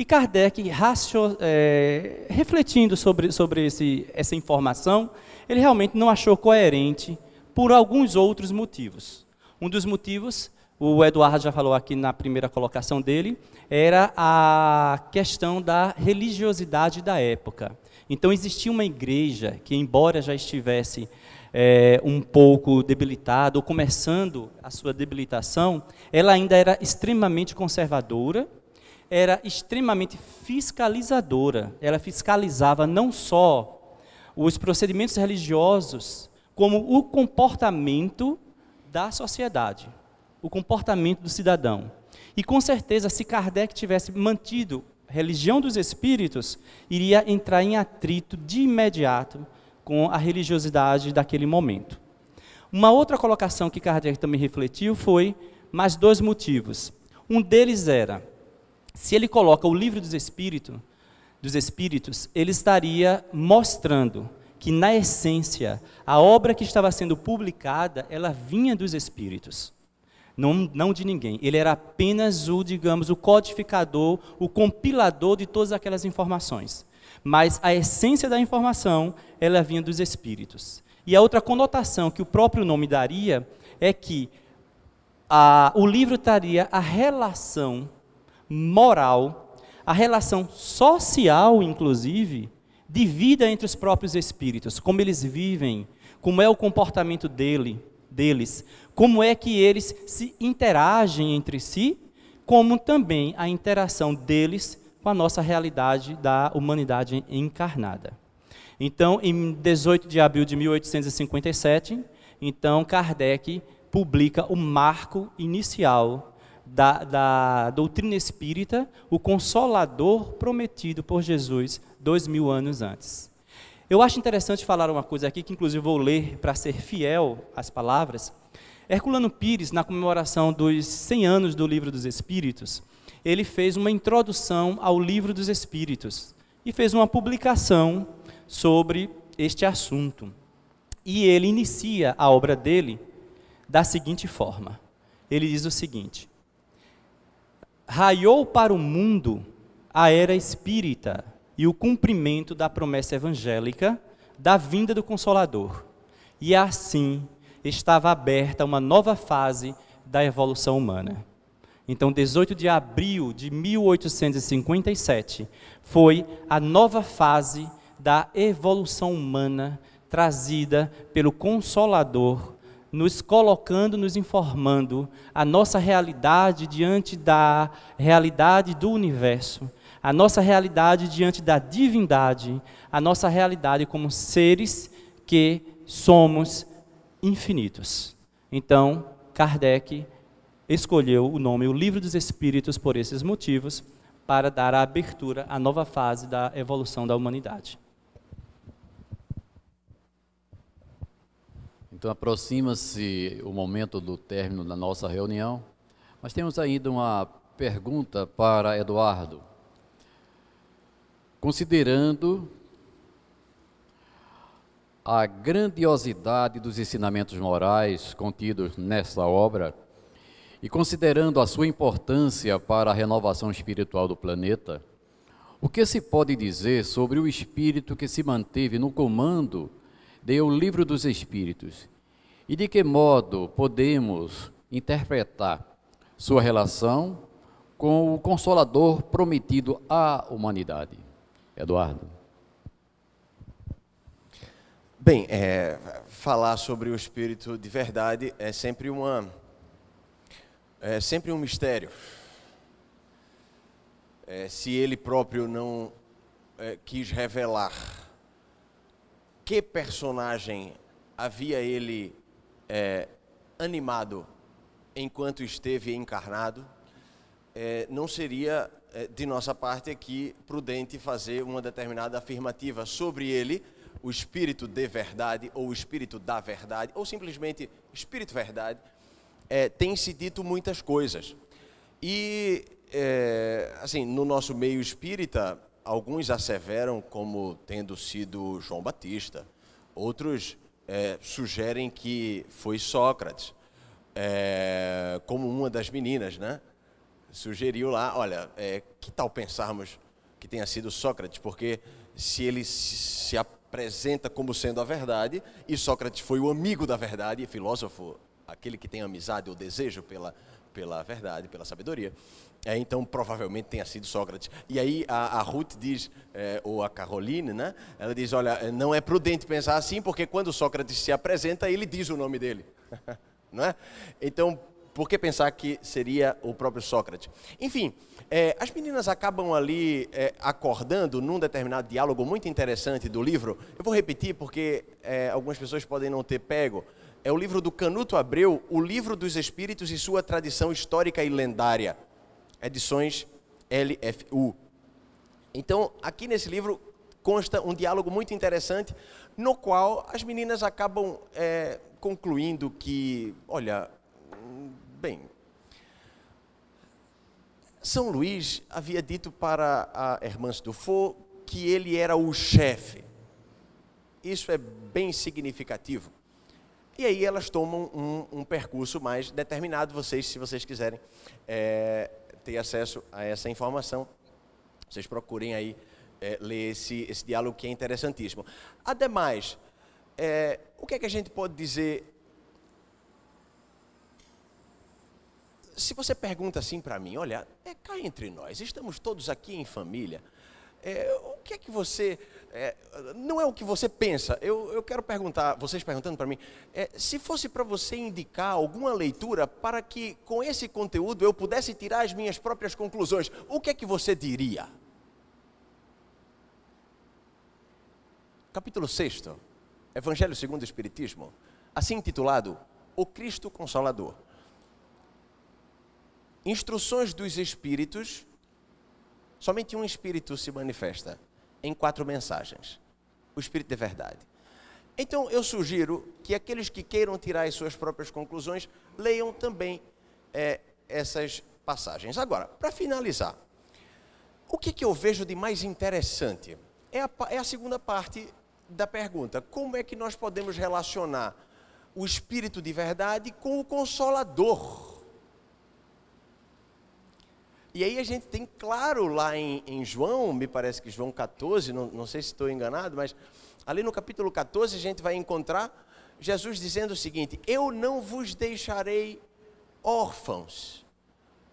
E Kardec, racio, é, refletindo sobre, sobre esse, essa informação, ele realmente não achou coerente por alguns outros motivos. Um dos motivos, o Eduardo já falou aqui na primeira colocação dele, era a questão da religiosidade da época. Então existia uma igreja que, embora já estivesse é, um pouco debilitada ou começando a sua debilitação, ela ainda era extremamente conservadora era extremamente fiscalizadora. Ela fiscalizava não só os procedimentos religiosos, como o comportamento da sociedade, o comportamento do cidadão. E com certeza, se Kardec tivesse mantido religião dos espíritos, iria entrar em atrito de imediato com a religiosidade daquele momento. Uma outra colocação que Kardec também refletiu foi mais dois motivos. Um deles era se ele coloca o livro dos Espíritos, dos Espíritos, ele estaria mostrando que na essência a obra que estava sendo publicada, ela vinha dos Espíritos. Não, não de ninguém. Ele era apenas o, digamos, o codificador, o compilador de todas aquelas informações. Mas a essência da informação, ela vinha dos espíritos. E a outra conotação que o próprio nome daria é que a, o livro estaria a relação moral, a relação social, inclusive, de vida entre os próprios espíritos, como eles vivem, como é o comportamento dele, deles, como é que eles se interagem entre si, como também a interação deles com a nossa realidade da humanidade encarnada. Então, em 18 de abril de 1857, então Kardec publica o marco inicial da, da doutrina espírita, o consolador prometido por Jesus dois mil anos antes. Eu acho interessante falar uma coisa aqui, que inclusive vou ler para ser fiel às palavras. Herculano Pires, na comemoração dos 100 anos do Livro dos Espíritos, ele fez uma introdução ao Livro dos Espíritos e fez uma publicação sobre este assunto. E ele inicia a obra dele da seguinte forma: ele diz o seguinte: raiou para o mundo a era espírita e o cumprimento da promessa evangélica da vinda do Consolador. E assim estava aberta uma nova fase da evolução humana. Então, 18 de abril de 1857 foi a nova fase da evolução humana trazida pelo Consolador nos colocando, nos informando a nossa realidade diante da realidade do universo, a nossa realidade diante da divindade, a nossa realidade como seres que somos infinitos. Então, Kardec escolheu o nome O Livro dos Espíritos por esses motivos, para dar a abertura à nova fase da evolução da humanidade. Então aproxima-se o momento do término da nossa reunião, mas temos ainda uma pergunta para Eduardo. Considerando a grandiosidade dos ensinamentos morais contidos nesta obra e considerando a sua importância para a renovação espiritual do planeta, o que se pode dizer sobre o espírito que se manteve no comando de O Livro dos Espíritos? E de que modo podemos interpretar sua relação com o consolador prometido à humanidade? Eduardo. Bem, é, falar sobre o espírito de verdade é sempre uma é sempre um mistério. É, se ele próprio não é, quis revelar que personagem havia ele é, animado enquanto esteve encarnado, é, não seria é, de nossa parte aqui prudente fazer uma determinada afirmativa sobre ele, o espírito de verdade ou o espírito da verdade, ou simplesmente espírito verdade, é, tem se dito muitas coisas. E, é, assim, no nosso meio espírita, alguns asseveram como tendo sido João Batista, outros é, sugerem que foi Sócrates, é, como uma das meninas, né? Sugeriu lá, olha, é, que tal pensarmos que tenha sido Sócrates, porque se ele se apresenta como sendo a verdade, e Sócrates foi o amigo da verdade, filósofo, aquele que tem amizade ou desejo pela, pela verdade, pela sabedoria, é, então, provavelmente tenha sido Sócrates. E aí a, a Ruth diz, é, ou a Caroline, né? Ela diz, olha, não é prudente pensar assim, porque quando Sócrates se apresenta, ele diz o nome dele. não é? Então, por que pensar que seria o próprio Sócrates? Enfim, é, as meninas acabam ali é, acordando num determinado diálogo muito interessante do livro. Eu vou repetir porque é, algumas pessoas podem não ter pego. É o livro do Canuto Abreu, O Livro dos Espíritos e Sua Tradição Histórica e Lendária edições LFU. Então, aqui nesse livro consta um diálogo muito interessante, no qual as meninas acabam é, concluindo que, olha, bem, São Luís havia dito para a Hermance Dufour que ele era o chefe. Isso é bem significativo. E aí elas tomam um, um percurso mais determinado, vocês, se vocês quiserem, é, ter acesso a essa informação. Vocês procurem aí é, ler esse, esse diálogo que é interessantíssimo. Ademais, é, o que é que a gente pode dizer? Se você pergunta assim para mim, olha, é cá entre nós, estamos todos aqui em família. É, o que é que você. É, não é o que você pensa. Eu, eu quero perguntar, vocês perguntando para mim, é, se fosse para você indicar alguma leitura para que com esse conteúdo eu pudesse tirar as minhas próprias conclusões, o que é que você diria? Capítulo 6, Evangelho segundo o Espiritismo, assim intitulado O Cristo Consolador. Instruções dos Espíritos Somente um Espírito se manifesta em quatro mensagens. O Espírito de verdade. Então eu sugiro que aqueles que queiram tirar as suas próprias conclusões leiam também é, essas passagens. Agora, para finalizar, o que, que, eu vejo de mais interessante é a, é a segunda parte da pergunta: como é que nós podemos relacionar o Espírito de verdade com o Consolador? E aí a gente tem claro lá em, em João, me parece que João 14, não, não sei se estou enganado, mas ali no capítulo 14 a gente vai encontrar Jesus dizendo o seguinte: Eu não vos deixarei órfãos,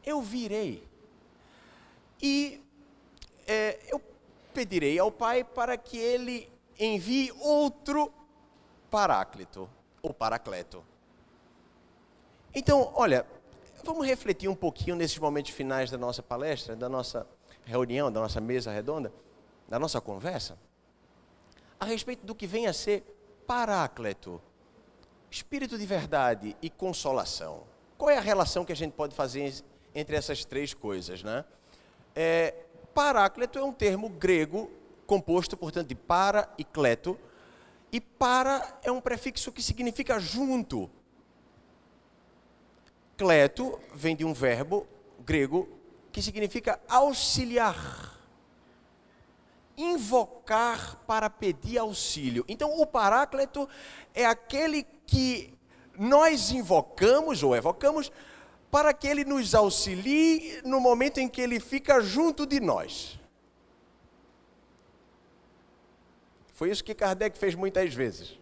eu virei. E é, eu pedirei ao Pai para que ele envie outro paráclito, ou paracleto. Então, olha, Vamos refletir um pouquinho nesses momentos finais da nossa palestra, da nossa reunião, da nossa mesa redonda, da nossa conversa, a respeito do que vem a ser Paráclito, Espírito de verdade e consolação. Qual é a relação que a gente pode fazer entre essas três coisas, né? É, paráclito é um termo grego composto, portanto, de para e cleto, e para é um prefixo que significa junto, Cleto vem de um verbo grego que significa auxiliar, invocar para pedir auxílio. Então, o Paráclito é aquele que nós invocamos ou evocamos para que ele nos auxilie no momento em que ele fica junto de nós. Foi isso que Kardec fez muitas vezes.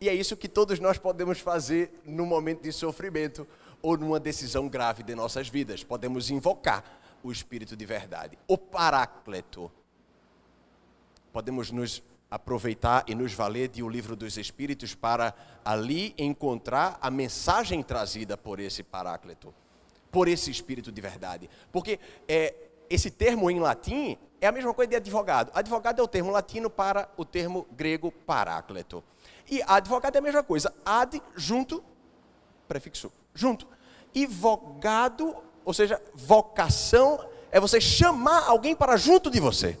E é isso que todos nós podemos fazer no momento de sofrimento ou numa decisão grave de nossas vidas. Podemos invocar o Espírito de verdade, o Paráclito. Podemos nos aproveitar e nos valer de O Livro dos Espíritos para ali encontrar a mensagem trazida por esse Paráclito, por esse Espírito de verdade. Porque é, esse termo em latim é a mesma coisa de advogado. Advogado é o termo latino para o termo grego Paráclito. E advogado é a mesma coisa. Ad junto, prefixo junto. E vogado, ou seja, vocação, é você chamar alguém para junto de você.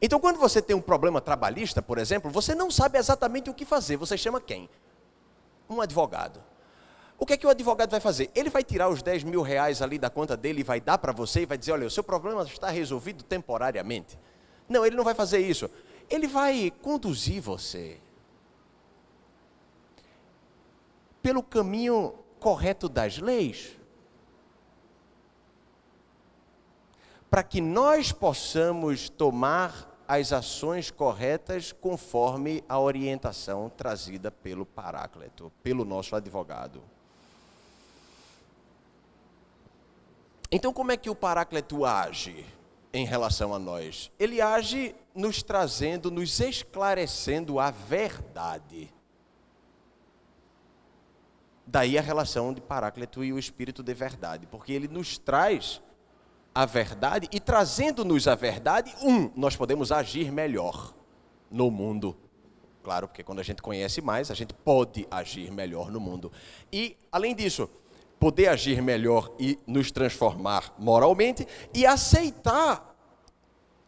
Então, quando você tem um problema trabalhista, por exemplo, você não sabe exatamente o que fazer. Você chama quem? Um advogado. O que é que o advogado vai fazer? Ele vai tirar os 10 mil reais ali da conta dele e vai dar para você e vai dizer: olha, o seu problema está resolvido temporariamente. Não, ele não vai fazer isso. Ele vai conduzir você. pelo caminho correto das leis. Para que nós possamos tomar as ações corretas conforme a orientação trazida pelo Paráclito, pelo nosso advogado. Então, como é que o Paráclito age em relação a nós? Ele age nos trazendo, nos esclarecendo a verdade. Daí a relação de Paráclito e o Espírito de Verdade, porque ele nos traz a verdade e trazendo-nos a verdade, um, nós podemos agir melhor no mundo. Claro, porque quando a gente conhece mais, a gente pode agir melhor no mundo. E, além disso, poder agir melhor e nos transformar moralmente e aceitar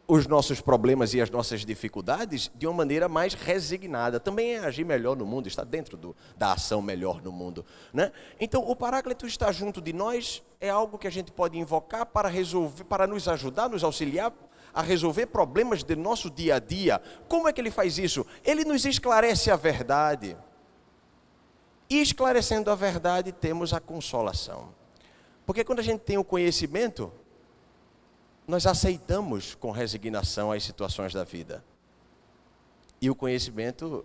os nossos problemas e as nossas dificuldades de uma maneira mais resignada. Também é agir melhor no mundo, está dentro do, da ação melhor no mundo. Né? Então, o Paráclito está junto de nós, é algo que a gente pode invocar para, resolver, para nos ajudar, nos auxiliar a resolver problemas do nosso dia a dia. Como é que ele faz isso? Ele nos esclarece a verdade. E esclarecendo a verdade, temos a consolação. Porque quando a gente tem o conhecimento, nós aceitamos com resignação as situações da vida. E o conhecimento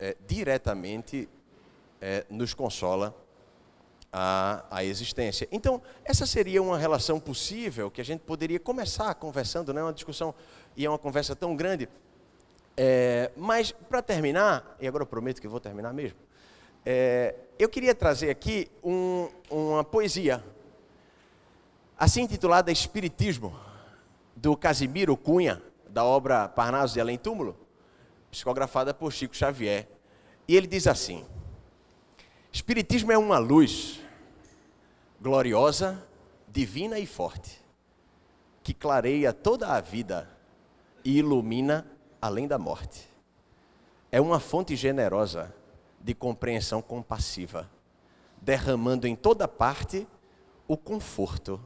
é, diretamente é, nos consola a, a existência. Então, essa seria uma relação possível que a gente poderia começar conversando, né? É uma discussão, e é uma conversa tão grande. É, mas, para terminar, e agora eu prometo que vou terminar mesmo, é, eu queria trazer aqui um, uma poesia assim intitulada Espiritismo, do Casimiro Cunha, da obra Parnaso de Além Túmulo, psicografada por Chico Xavier. E ele diz assim: Espiritismo é uma luz gloriosa, divina e forte, que clareia toda a vida e ilumina além da morte. É uma fonte generosa de compreensão compassiva, derramando em toda parte o conforto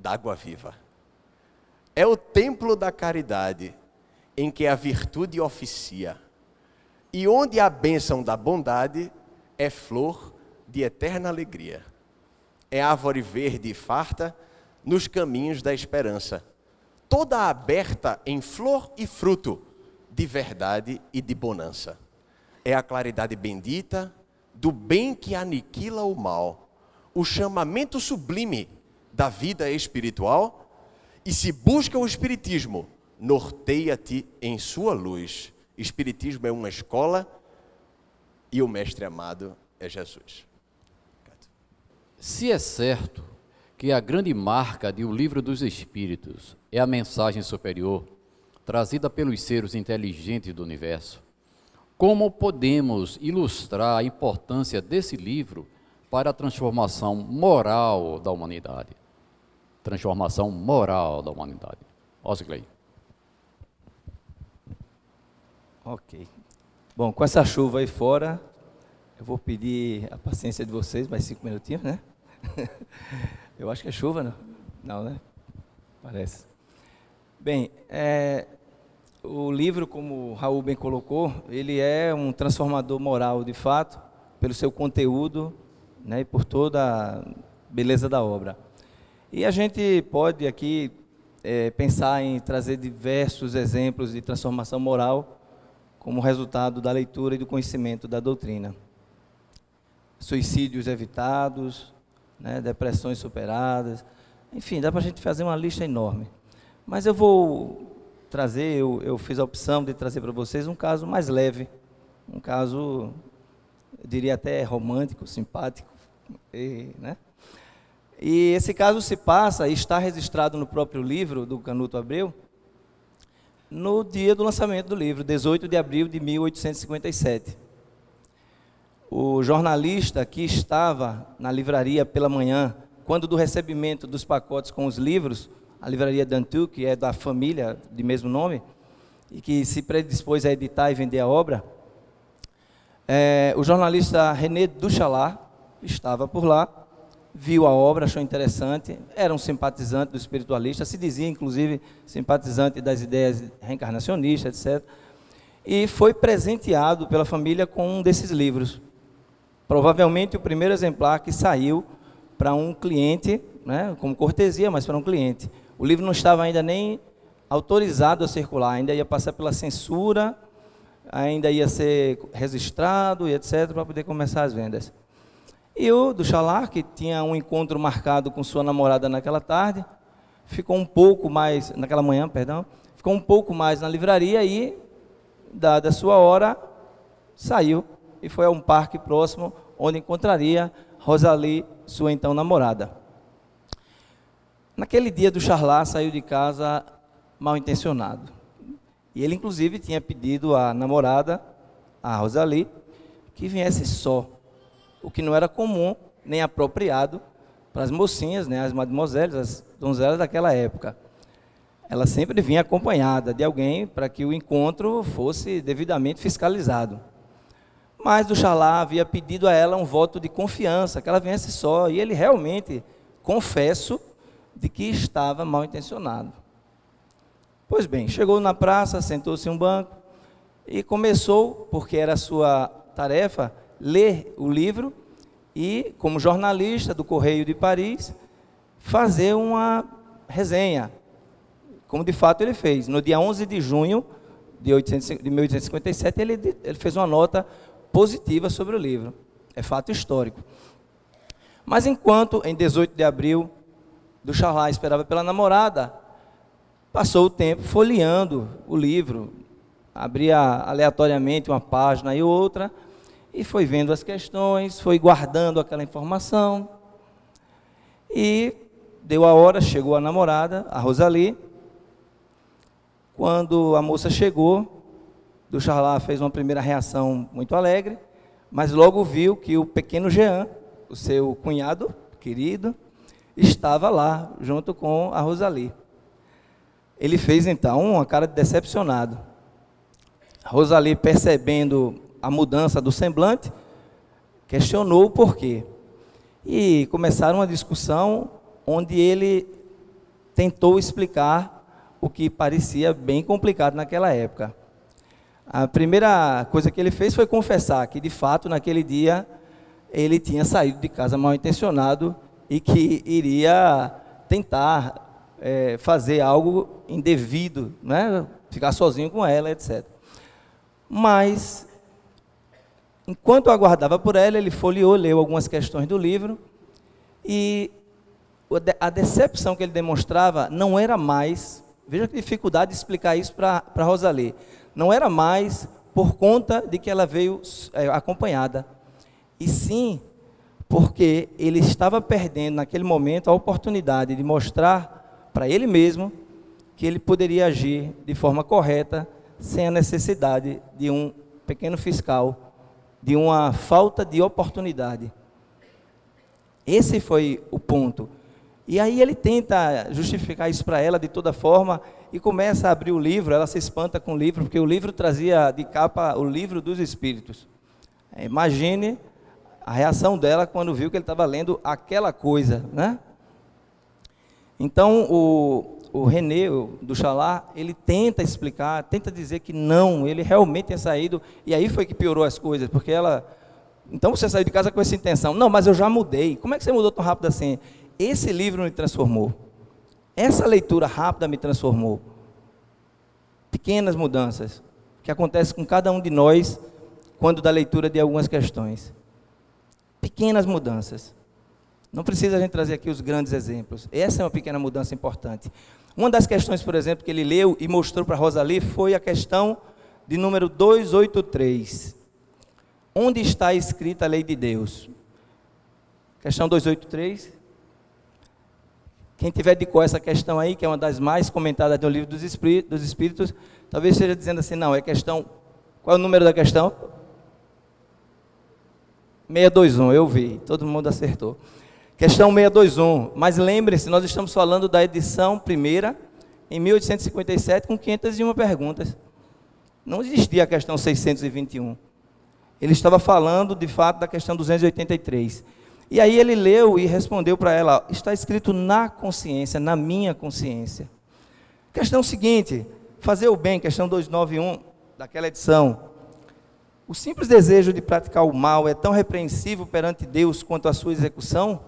d'água viva. É o templo da caridade em que a virtude oficia e onde a bênção da bondade é flor de eterna alegria. É árvore verde e farta nos caminhos da esperança, toda aberta em flor e fruto de verdade e de bonança. É a claridade bendita do bem que aniquila o mal, o chamamento sublime da vida espiritual e se busca o Espiritismo, norteia-te em sua luz. Espiritismo é uma escola e o Mestre amado é Jesus. Se é certo que a grande marca de O Livro dos Espíritos é a mensagem superior trazida pelos seres inteligentes do universo, como podemos ilustrar a importância desse livro para a transformação moral da humanidade? transformação moral da humanidade. Osley. Ok. Bom, com essa chuva aí fora, eu vou pedir a paciência de vocês, mais cinco minutinhos, né? eu acho que é chuva, não? Não, né? Parece. Bem, é, o livro, como o Raul bem colocou, ele é um transformador moral, de fato, pelo seu conteúdo né, e por toda a beleza da obra. E a gente pode aqui é, pensar em trazer diversos exemplos de transformação moral como resultado da leitura e do conhecimento da doutrina. Suicídios evitados, né, depressões superadas, enfim, dá para a gente fazer uma lista enorme. Mas eu vou trazer, eu, eu fiz a opção de trazer para vocês um caso mais leve, um caso, eu diria até romântico, simpático, e, né? E esse caso se passa e está registrado no próprio livro do Canuto Abreu, no dia do lançamento do livro, 18 de abril de 1857. O jornalista que estava na livraria pela manhã, quando do recebimento dos pacotes com os livros, a livraria Dantu, que é da família de mesmo nome, e que se predispôs a editar e vender a obra, é, o jornalista René Duchalat estava por lá viu a obra, achou interessante, era um simpatizante do espiritualista, se dizia inclusive simpatizante das ideias reencarnacionistas, etc. E foi presenteado pela família com um desses livros. Provavelmente o primeiro exemplar que saiu para um cliente, né, como cortesia, mas para um cliente. O livro não estava ainda nem autorizado a circular, ainda ia passar pela censura, ainda ia ser registrado e etc., para poder começar as vendas o do Xalá, que tinha um encontro marcado com sua namorada naquela tarde, ficou um pouco mais, naquela manhã, perdão, ficou um pouco mais na livraria e, dada a sua hora, saiu e foi a um parque próximo, onde encontraria Rosalie, sua então namorada. Naquele dia do Xalá saiu de casa mal intencionado. E ele, inclusive, tinha pedido à namorada, a Rosalie, que viesse só o que não era comum nem apropriado para as mocinhas, né, as mademoiselles, as donzelas daquela época. Ela sempre vinha acompanhada de alguém para que o encontro fosse devidamente fiscalizado. Mas o Xalá havia pedido a ela um voto de confiança, que ela viesse só, e ele realmente, confesso, de que estava mal intencionado. Pois bem, chegou na praça, sentou-se em um banco e começou, porque era sua tarefa, ler o livro e, como jornalista do Correio de Paris, fazer uma resenha, como de fato ele fez. No dia 11 de junho de, 1857, ele, fez uma nota positiva sobre o livro. É fato histórico. Mas enquanto, em 18 de abril, do charlat esperava pela namorada, passou o tempo folheando o livro, abria aleatoriamente uma página e outra, e foi vendo as questões, foi guardando aquela informação. E deu a hora, chegou a namorada, a Rosalie. Quando a moça chegou, do Charlá fez uma primeira reação muito alegre, mas logo viu que o pequeno Jean, o seu cunhado querido, estava lá junto com a Rosalie. Ele fez então uma cara de decepcionado. Rosalie, percebendo a mudança do semblante, questionou o porquê. E começaram uma discussão onde ele tentou explicar o que parecia bem complicado naquela época. A primeira coisa que ele fez foi confessar que, de fato, naquele dia ele tinha saído de casa mal intencionado e que iria tentar é, fazer algo indevido, né? ficar sozinho com ela, etc. Mas Enquanto aguardava por ela, ele folheou, leu algumas questões do livro e a decepção que ele demonstrava não era mais, veja que dificuldade de explicar isso para Rosalie, não era mais por conta de que ela veio é, acompanhada, e sim porque ele estava perdendo naquele momento a oportunidade de mostrar para ele mesmo que ele poderia agir de forma correta, sem a necessidade de um pequeno fiscal de uma falta de oportunidade. Esse foi o ponto. E aí ele tenta justificar isso para ela de toda forma e começa a abrir o livro. Ela se espanta com o livro, porque o livro trazia de capa o livro dos Espíritos. Imagine a reação dela quando viu que ele estava lendo aquela coisa, né? Então o, o René, do Xalá, ele tenta explicar, tenta dizer que não, ele realmente tinha saído, e aí foi que piorou as coisas, porque ela. Então você saiu de casa com essa intenção. Não, mas eu já mudei. Como é que você mudou tão rápido assim? Esse livro me transformou. Essa leitura rápida me transformou. Pequenas mudanças que acontecem com cada um de nós quando da leitura de algumas questões. Pequenas mudanças. Não precisa a gente trazer aqui os grandes exemplos. Essa é uma pequena mudança importante. Uma das questões, por exemplo, que ele leu e mostrou para Rosalie foi a questão de número 283. Onde está escrita a lei de Deus? Questão 283. Quem tiver de cor essa questão aí, que é uma das mais comentadas no livro dos Espíritos, dos Espíritos talvez esteja dizendo assim, não, é questão. Qual é o número da questão? 621, eu vi, todo mundo acertou. Questão 621. Mas lembre se nós estamos falando da edição primeira, em 1857, com 501 perguntas. Não existia a questão 621. Ele estava falando, de fato, da questão 283. E aí ele leu e respondeu para ela: está escrito na consciência, na minha consciência. Questão seguinte: fazer o bem, questão 291 daquela edição. O simples desejo de praticar o mal é tão repreensivo perante Deus quanto a sua execução?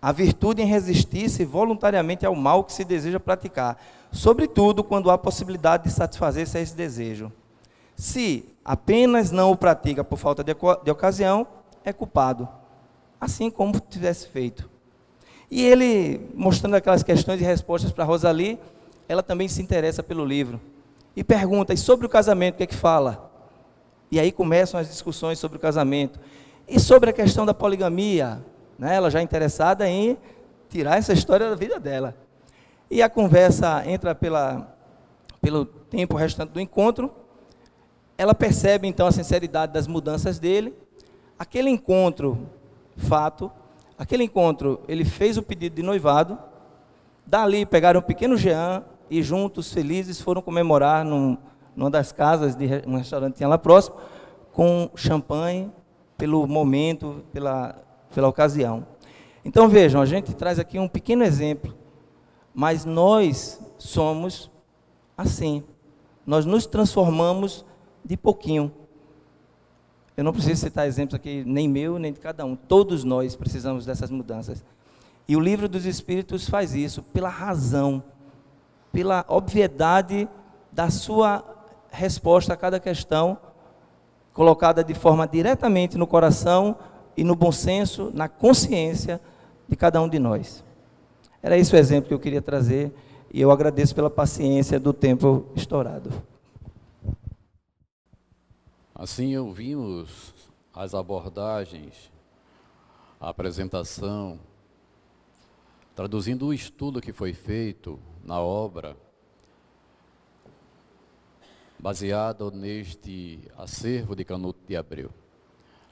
A virtude em resistir-se voluntariamente ao mal que se deseja praticar, sobretudo quando há possibilidade de satisfazer se a esse desejo. Se apenas não o pratica por falta de, de ocasião, é culpado, assim como tivesse feito. E ele, mostrando aquelas questões e respostas para Rosalie, ela também se interessa pelo livro. E pergunta, e sobre o casamento, o que é que fala? E aí começam as discussões sobre o casamento. E sobre a questão da poligamia, né? ela já é interessada em tirar essa história da vida dela. E a conversa entra pela, pelo tempo restante do encontro, ela percebe então a sinceridade das mudanças dele. Aquele encontro, fato, aquele encontro, ele fez o pedido de noivado. Dali pegaram o pequeno Jean e juntos, felizes, foram comemorar num, numa das casas de um restaurante que tinha lá próximo, com champanhe, pelo momento, pela pela ocasião. Então vejam, a gente traz aqui um pequeno exemplo, mas nós somos assim. Nós nos transformamos de pouquinho. Eu não preciso citar exemplos aqui, nem meu, nem de cada um. Todos nós precisamos dessas mudanças. E o livro dos Espíritos faz isso pela razão, pela obviedade da sua resposta a cada questão, colocada de forma diretamente no coração e no bom senso, na consciência de cada um de nós. Era esse o exemplo que eu queria trazer e eu agradeço pela paciência do tempo estourado. Assim ouvimos as abordagens, a apresentação, traduzindo o estudo que foi feito na obra, baseado neste acervo de Canuto de Abreu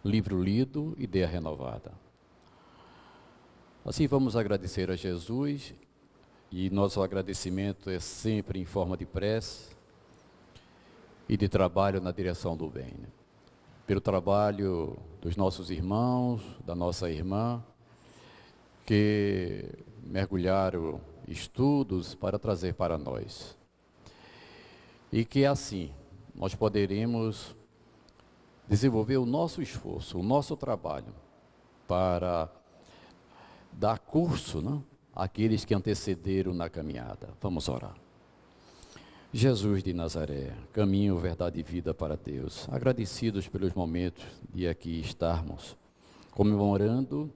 livro lido, ideia renovada. Assim vamos agradecer a Jesus e nosso agradecimento é sempre em forma de prece e de trabalho na direção do bem. Né? Pelo trabalho dos nossos irmãos, da nossa irmã, que mergulharam estudos para trazer para nós. E que assim nós poderemos desenvolver o nosso esforço, o nosso trabalho para dar curso né, àqueles que antecederam na caminhada. Vamos orar. Jesus de Nazaré, caminho, verdade e vida para Deus, agradecidos pelos momentos de aqui estarmos, comemorando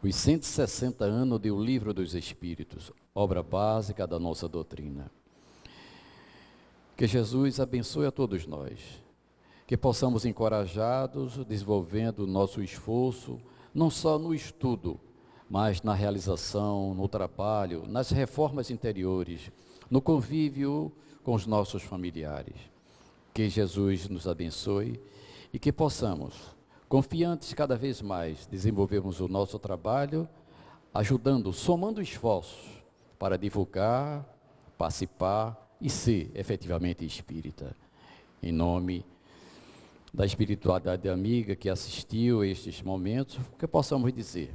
os 160 anos do Livro dos Espíritos, obra básica da nossa doutrina. Que Jesus abençoe a todos nós que possamos, encorajados, desenvolvendo o nosso esforço, não só no estudo, mas na realização, no trabalho, nas reformas interiores, no convívio com os nossos familiares. Que Jesus nos abençoe e que possamos, confiantes cada vez mais, desenvolvermos o nosso trabalho, ajudando, somando esforços para divulgar, participar e ser efetivamente espírita. Em nome de da espiritualidade amiga que assistiu estes momentos, que possamos dizer.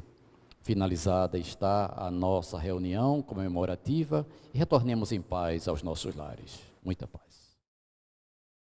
Finalizada está a nossa reunião comemorativa e retornemos em paz aos nossos lares. Muita paz.